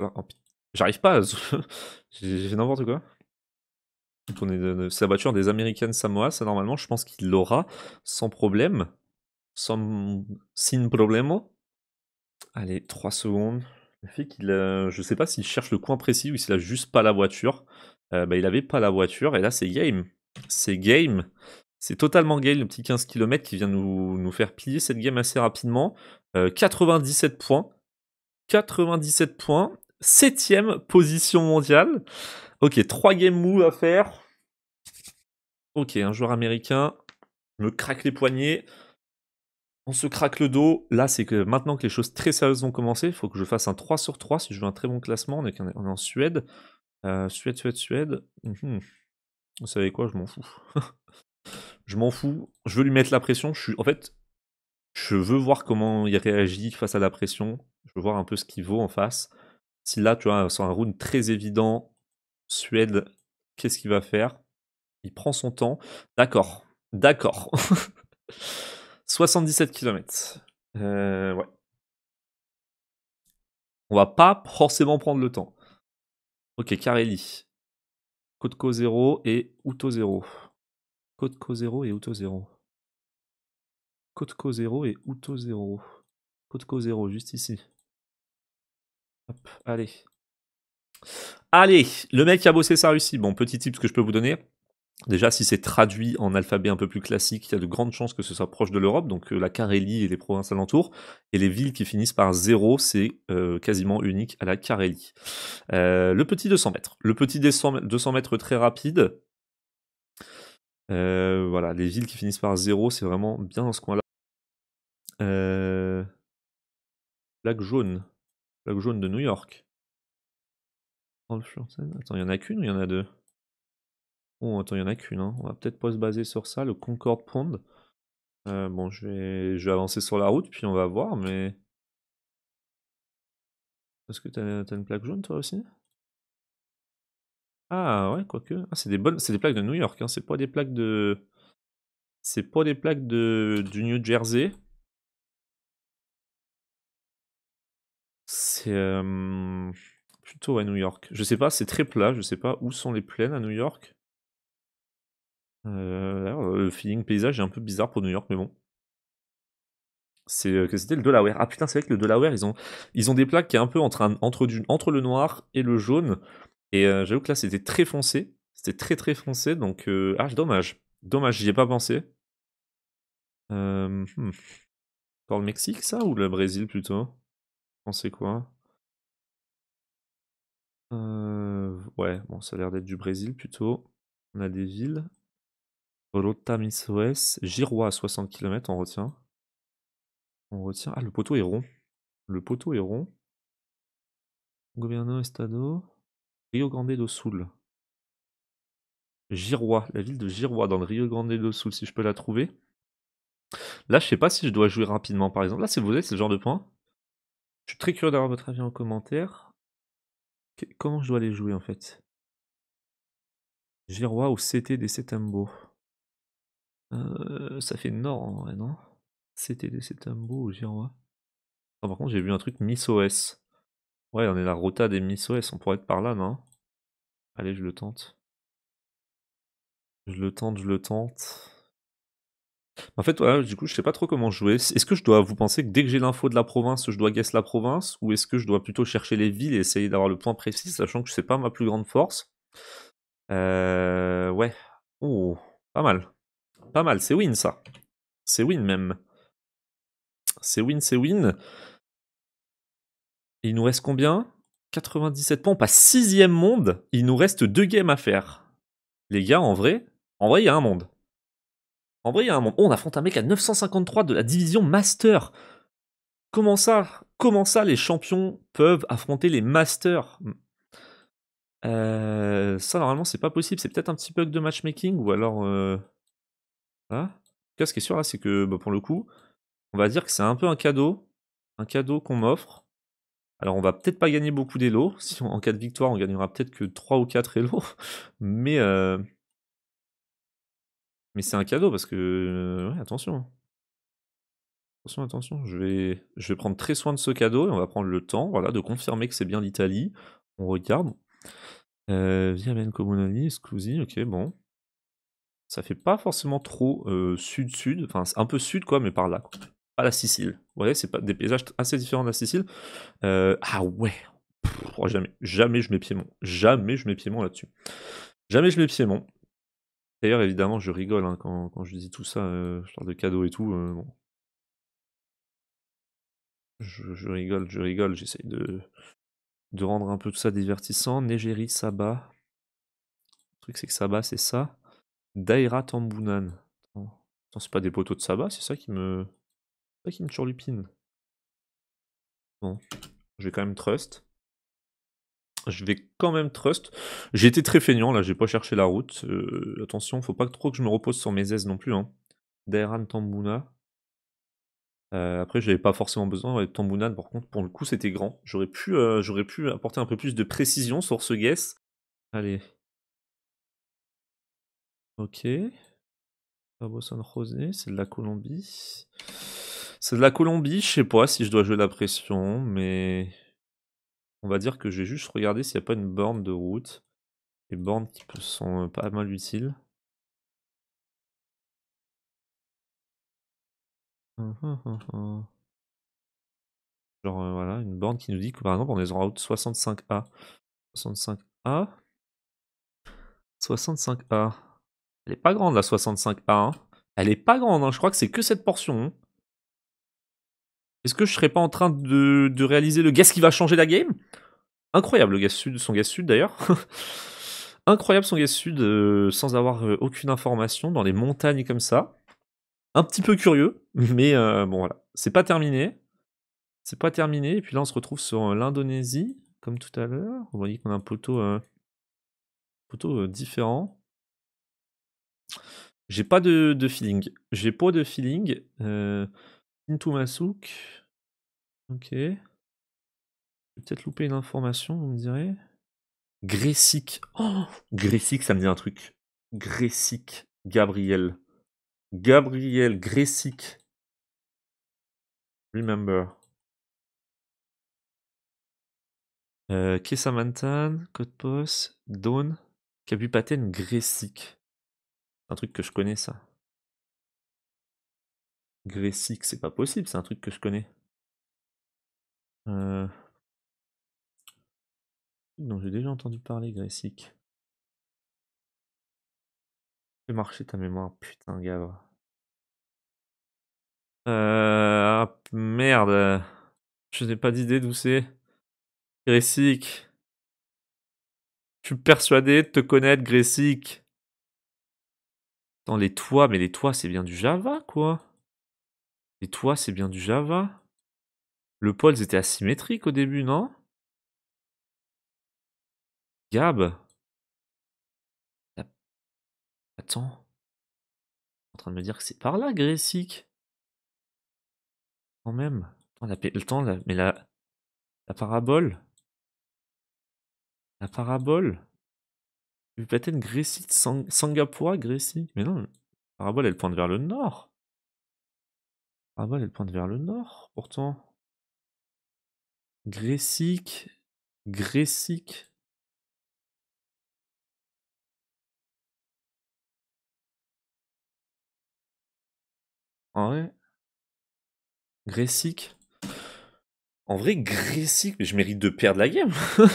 Ah, oh, J'arrive pas, à... j'ai n'importe quoi. On est de, sa voiture des American Samoa, ça normalement je pense qu'il l'aura sans problème. Sans, sin problema. Allez, 3 secondes. Le fait qu'il, euh, je sais pas s'il cherche le coin précis ou s'il n'a juste pas la voiture. Euh, bah, il n'avait pas la voiture et là c'est game. C'est game. C'est totalement game le petit 15 km qui vient nous, nous faire piller cette game assez rapidement. 97 euh, points. 97 points. 7ème position mondiale. Ok, 3 games mou à faire. Ok, un joueur américain me craque les poignets. On se craque le dos. Là, c'est que maintenant que les choses très sérieuses ont commencé, il faut que je fasse un 3 sur 3 si je veux un très bon classement. On est, en euh, Suède. Suède, Suède, Suède. Mhm. Vous savez quoi Je m'en fous. je m'en fous. Je veux lui mettre la pression. Je suis... En fait, je veux voir comment il réagit face à la pression. Je veux voir un peu ce qu'il vaut en face. Si là, tu vois, sur un round très évident, Suède, qu'est-ce qu'il va faire Il prend son temps. D'accord. D'accord. 77 km. Euh, ouais. On va pas forcément prendre le temps. Ok, Carelli. Côte-Co 0 et Uto 0. Côte-Co 0 et Uto 0. Côte-Co 0 et Uto 0. Côte-Co 0, juste ici. Hop, allez. Allez, le mec a bossé sa Russie. Bon, petit tip que je peux vous donner. Déjà, si c'est traduit en alphabet un peu plus classique, il y a de grandes chances que ce soit proche de l'Europe, donc euh, la Carélie et les provinces alentours. Et les villes qui finissent par zéro, c'est euh, quasiment unique à la Carélie. Euh, le petit 200 mètres. Le petit 200 mètres très rapide. voilà, les villes qui finissent par zéro, c'est vraiment bien dans ce coin-là. Lac jaune. Lac jaune de New York. Attends, il y en a qu'une ou il y en a deux Oh, attends, il n'y en a qu'une. Hein. On va peut-être pas se baser sur ça, le Concord Pond. Euh, bon, je vais, avancer sur la route, puis on va voir, mais... Est-ce que t'as as une plaque jaune, toi aussi Ah, ouais, quoique. Ah, c'est des bonnes... C'est des plaques de New York, hein. C'est pas des plaques de... C'est pas des plaques de... du New Jersey. C'est... Euh, plutôt à New York. Je sais pas, c'est très plat. Je sais pas où sont les plaines à New York. Euh, le euh, feeling paysage est un peu bizarre pour New York, mais bon. C'est euh, que c'était le Delaware. Ah putain, c'est vrai que le Delaware, ils ont, ils ont des plaques qui est un peu entre, entre, entre le noir et le jaune. Et j'avoue que là, c'était très foncé. C'était très très foncé. Donc, ah, dommage. Dommage, j'y ai pas pensé. Euh, hmm. le Mexique, ça Ou le Brésil plutôt sait quoi Ouais, bon, ça a l'air d'être du Brésil plutôt. On a des villes. Girois à 60 km, on retient. On retient. Ah, le poteau est rond. Le poteau est rond. Gobierno Estado. Rio Grande do Sul. Girois, la ville de Girois dans le Rio Grande do Sul, si je peux la trouver. Là, je sais pas si je dois jouer rapidement, par exemple. Là, c'est vous êtes ce genre de point. Je suis très curieux d'avoir votre avis en commentaire. Comment je dois aller jouer en fait Giroa ou CT des Setembo euh, ça fait nord en vrai, non C'était c'est un beau Giroa. par contre, j'ai vu un truc Miss OS. Ouais, on est la rota des Miss OS, on pourrait être par là, non Allez, je le tente. Je le tente, je le tente. En fait, voilà, du coup, je sais pas trop comment jouer. Est-ce que je dois, vous penser que dès que j'ai l'info de la province, je dois guess la province Ou est-ce que je dois plutôt chercher les villes et essayer d'avoir le point précis, sachant que c'est pas ma plus grande force euh, Ouais. Oh, pas mal pas mal. C'est win ça. C'est win même. C'est win, c'est win. Il nous reste combien 97 points. pas sixième monde. Il nous reste deux games à faire. Les gars, en vrai, en vrai, il y a un monde. En vrai, il y a un monde. Oh, on affronte un mec à 953 de la division Master. Comment ça Comment ça les champions peuvent affronter les Masters euh, ça, normalement, c'est pas possible. C'est peut-être un petit bug de matchmaking ou alors. Euh, Hein. en tout cas, ce qui est sûr, là, c'est que bah, pour le coup, on va dire que c'est un peu un cadeau. Un cadeau qu'on m'offre. Alors, on va peut-être pas gagner beaucoup d'élos. en cas de victoire, on gagnera peut-être que 3 ou 4 élos. Mais, euh mais c'est un cadeau parce que. Ouais, attention. Attention, attention. Je vais, prendre très soin de ce cadeau et on va prendre le temps de confirmer que c'est bien l'Italie. On regarde. Euh, via Ben Comunali, ok, bon. Ça fait pas forcément trop euh, sud-sud, enfin un peu sud quoi, mais par là. Pas la Sicile. Vous voyez, c'est pas des paysages assez différents de la Sicile. Euh, ah ouais, oh, jamais, jamais je mets Piémont. Jamais je mets Piémont là-dessus. Jamais je mets Piémont. D'ailleurs, évidemment, je rigole hein, quand, je dis tout ça, euh, je parle de cadeaux et tout. bon. je, rigole, je rigole, j'essaye de, de rendre un peu tout ça divertissant. Négérie, Saba. Le truc, c'est que Saba, c'est ça. Daira Tambunan. c'est pas des poteaux de Saba c'est ça qui me. ça qui me churlupine. Bon, je vais quand même trust. Je vais quand même trust. J'ai été très feignant là, j'ai pas cherché la route. Euh, attention, faut pas trop que je me repose sur mes aises non plus. Hein. Daira Tambouna. Euh, après, j'avais pas forcément besoin. de Tambunan. par contre, pour le coup, c'était grand. J'aurais pu, euh, j'aurais pu apporter un peu plus de précision sur ce guess. Allez, Ok. Cabo San José, c'est de la Colombie. C'est de la Colombie, je sais pas si je dois jouer la pression, mais on va dire que je vais juste regardé s'il n'y a pas une borne de route. Les bornes qui sont euh, pas mal utiles. Hum, hum, hum, Genre euh, voilà, une borne qui nous dit que par exemple on est en route 65A. 65A. 65A. Elle est pas grande la 65A. Hein. Elle est pas grande, hein. je crois que c'est que cette portion. Hein. Est-ce que je serais pas en train de, réaliser le gaz qui va changer la game Incroyable le sud, son gaz sud d'ailleurs. Incroyable son gaz sud euh, sans avoir euh, aucune information dans les montagnes comme ça. Un petit peu curieux, mais euh, bon voilà, c'est pas terminé. C'est pas terminé. Et puis là on se retrouve sur l'Indonésie, comme tout à l'heure. On voyez qu'on a un poteau, poteau différent. J'ai pas de, feeling. J'ai pas de feeling. Euh, Into Ok. peut-être loupé une information, on me direz. Gressic. Oh Gressic, ça me dit un truc. Gressic. Gabriel. Gabriel Gressic. Remember. Euh, Kesamantan, Code Post, Dawn, Kabupaten Gressic un truc que je connais, ça. Gressic, c'est pas possible, c'est un truc que je connais. Euh... Non, j'ai déjà entendu parler, Gressic. Fais marcher ta mémoire, putain, gavre. Euh... Ah, merde. Je n'ai pas d'idée d'où c'est. Gressic. Je suis persuadé de te connaître, Gressic. Attends, les toits, mais les toits, c'est bien du Java, quoi. Les toits, c'est bien du Java. Le pôle, était asymétrique au début, non Gab Attends. En train de me dire que c'est par là, Grécique. Quand même. Attends, le temps, mais la, la parabole La parabole Peut-être Sang Sangapura, Grécie. Mais non, Parabole, elle pointe vers le nord. Parabole, elle pointe vers le nord, pourtant. Grécyc, Grécyc. Ah ouais. En vrai, Gressic, mais je mérite de perdre la game. je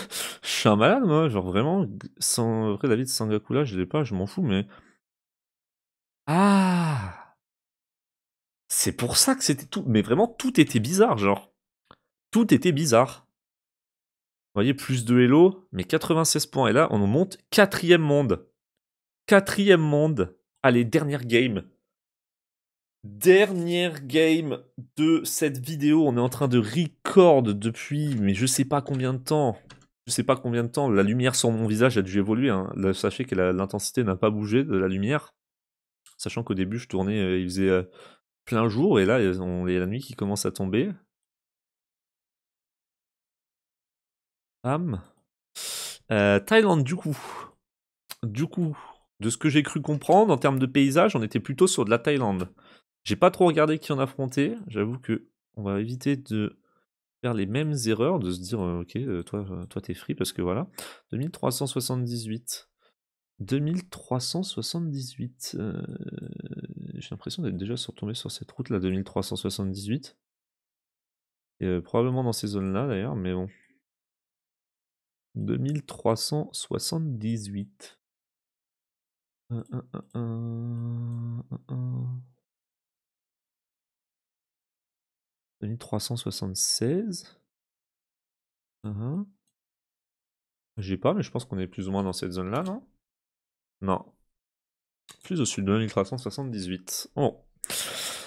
suis un malade, moi. Genre, vraiment, sans vrai David Sangaku je je l'ai pas, je m'en fous, mais. Ah C'est pour ça que c'était tout. Mais vraiment, tout était bizarre, genre. Tout était bizarre. Vous voyez, plus de Hello, mais 96 points. Et là, on monte quatrième monde. Quatrième monde. Allez, dernière game. Dernière game de cette vidéo. On est en train de record depuis, mais je sais pas combien de temps. Je sais pas combien de temps. La lumière sur mon visage a dû évoluer. Hein. sachez que l'intensité n'a pas bougé de la lumière. Sachant qu'au début, je tournais, euh, il faisait euh, plein jour, et là, on, il y a la nuit qui commence à tomber. Euh, Thaïlande, du coup. Du coup, de ce que j'ai cru comprendre, en termes de paysage, on était plutôt sur de la Thaïlande. J'ai pas trop regardé qui en affrontait. J'avoue que on va éviter de faire les mêmes erreurs, de se dire ok, euh, toi, euh, toi t'es free parce que voilà. 2378. 2378. Euh, j'ai l'impression d'être déjà sur tombé sur cette route là, 2378. Et probablement dans ces zones là d'ailleurs, mais bon. 2378. 2376. Hein. J'ai pas, mais je pense qu'on est plus ou moins dans cette zone-là, non Non. Plus au sud de 1378. Oh.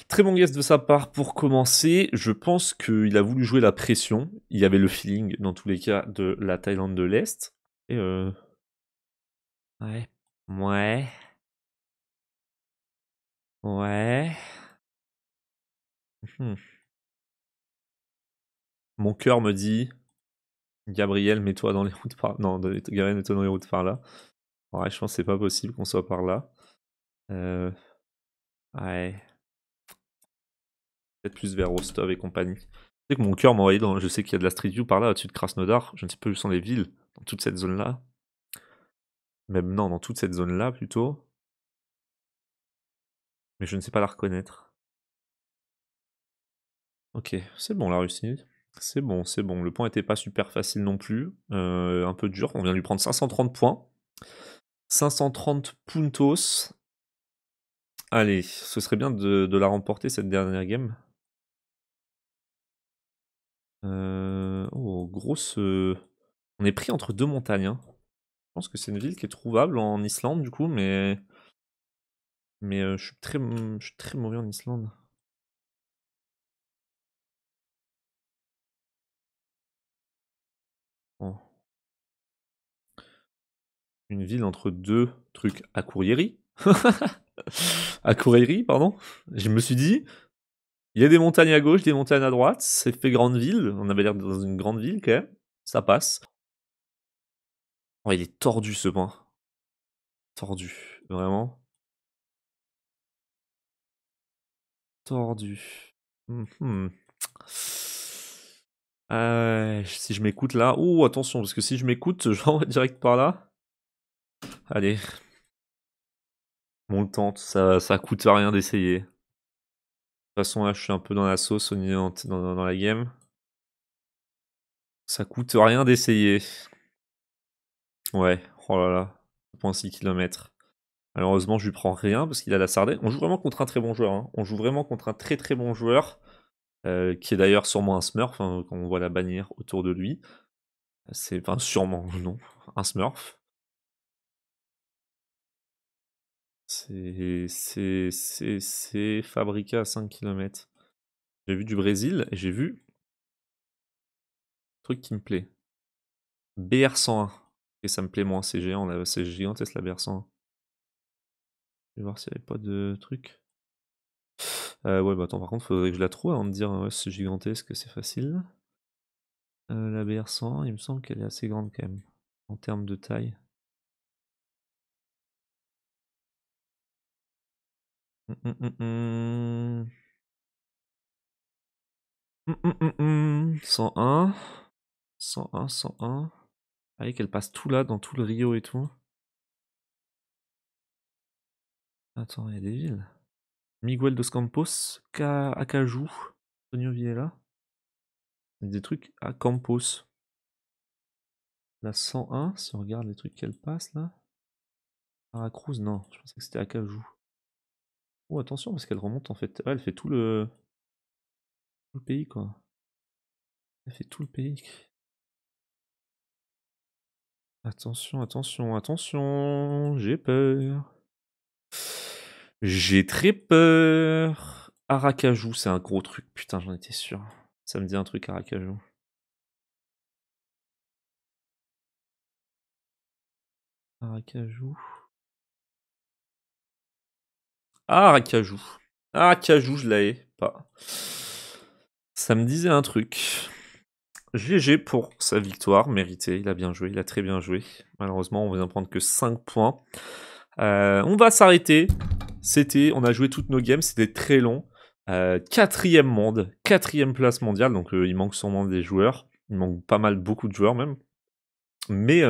Très bon guess de sa part pour commencer. Je pense qu'il a voulu jouer la pression. Il y avait le feeling, dans tous les cas, de la Thaïlande de l'Est. Et euh... Ouais. Ouais. Ouais. Mmh mon cœur me dit Gabriel, mets-toi dans les routes par non, Gabriel, dans les routes par là. Ouais, je pense que c'est pas possible qu'on soit par là. Euh... Ouais. Peut-être plus vers Rostov et compagnie. Je sais que mon cœur m'a dans. Je sais qu'il y a de la Street View par là, au-dessus de Krasnodar. Je ne sais plus où sont les villes, dans toute cette zone-là. Même non, dans toute cette zone-là plutôt. Mais je ne sais pas la reconnaître. Ok, c'est bon la Russie. C'est bon, c'est bon. Le point n'était pas super facile non plus. Euh, un peu dur. On vient de lui prendre 530 points. 530 puntos. Allez, ce serait bien de, la remporter cette dernière game. Euh, oh, grosse. Euh, on est pris entre deux montagnes. Hein. Je pense que c'est une ville qui est trouvable en Islande, du coup, mais. Mais je, suis très, je suis très mauvais en Islande. une ville entre deux trucs à courrierie. à courrierie, pardon. Je me suis dit, il y a des montagnes à gauche, des montagnes à droite. C'est fait grande ville. On avait l'air dans une grande ville quand même. Ça passe. Oh, il est tordu ce point. Tordu, vraiment. Tordu. Mhm. Euh, si je m'écoute là. Oh, attention, parce que si je m'écoute, je vais direct par là. Allez. On tente, ça, ça coûte rien d'essayer. De toute façon, là, je suis un peu dans la sauce, dans, la game. Ça coûte rien d'essayer. Ouais, oh là là, 2.6 km. Malheureusement, je lui prends rien parce qu'il a la sardine. On joue vraiment contre un très bon joueur. Hein. On joue vraiment contre un très très bon joueur. Euh, qui est d'ailleurs sûrement un smurf, hein, quand on voit la bannière autour de lui. C'est enfin sûrement non, un smurf. C'est fabriqué à 5 km. J'ai vu du Brésil et j'ai vu. Un truc qui me plaît. BR101. Et ça me plaît moins, c'est géant, c'est gigantesque la BR101. Je vais voir s'il n'y avait pas de truc. Euh, ouais, bah attends, par contre, faudrait que je la trouve avant de dire c'est gigantesque, c'est facile. Euh, la BR101, il me semble qu'elle est assez grande quand même, en termes de taille. 101. 101, 101. Allez, qu'elle passe tout là, dans tout le Rio et tout. Attends, il y a des villes. Miguel dos Campos, Acajou Acaju, Villela. Des trucs à Campos. La 101, si on regarde les trucs qu'elle passe là. Paracruz, non, je pensais que c'était Acajou Oh, attention, parce qu'elle remonte en fait. elle fait tout le... tout le pays, quoi. Elle fait tout le pays. Attention, attention, attention. J'ai peur. J'ai très peur. Aracajou, c'est un gros truc. Putain, j'en étais sûr. Ça me dit un truc, Aracajou. Aracajou. Ah, Racajou. Ah, Racajou, je l'avais pas. Ça me disait un truc. GG pour sa victoire méritée. Il a bien joué, il a très bien joué. Malheureusement, on en prendre que 5 points. Euh, on va s'arrêter. C'était, on a joué toutes nos games, c'était très long. Euh, quatrième monde, quatrième place mondiale, donc euh, il manque sûrement des joueurs. Il manque pas mal, beaucoup de joueurs même. Mais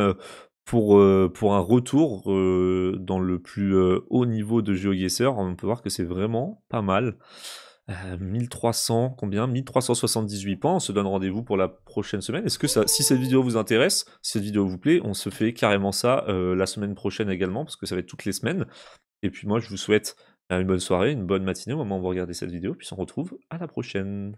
pour, euh, pour un retour euh, dans le plus euh, haut niveau de GeoGuessr, on peut voir que c'est vraiment pas mal. 1300, combien 1378 points. On se donne rendez-vous pour la prochaine semaine. Est-ce que ça, si cette vidéo vous intéresse, si cette vidéo vous plaît, on se fait carrément ça la semaine prochaine également, parce que ça va être toutes les semaines. Et puis moi, je vous souhaite une bonne soirée, une bonne matinée au moment où vous regardez cette vidéo. Puis on se retrouve à la prochaine.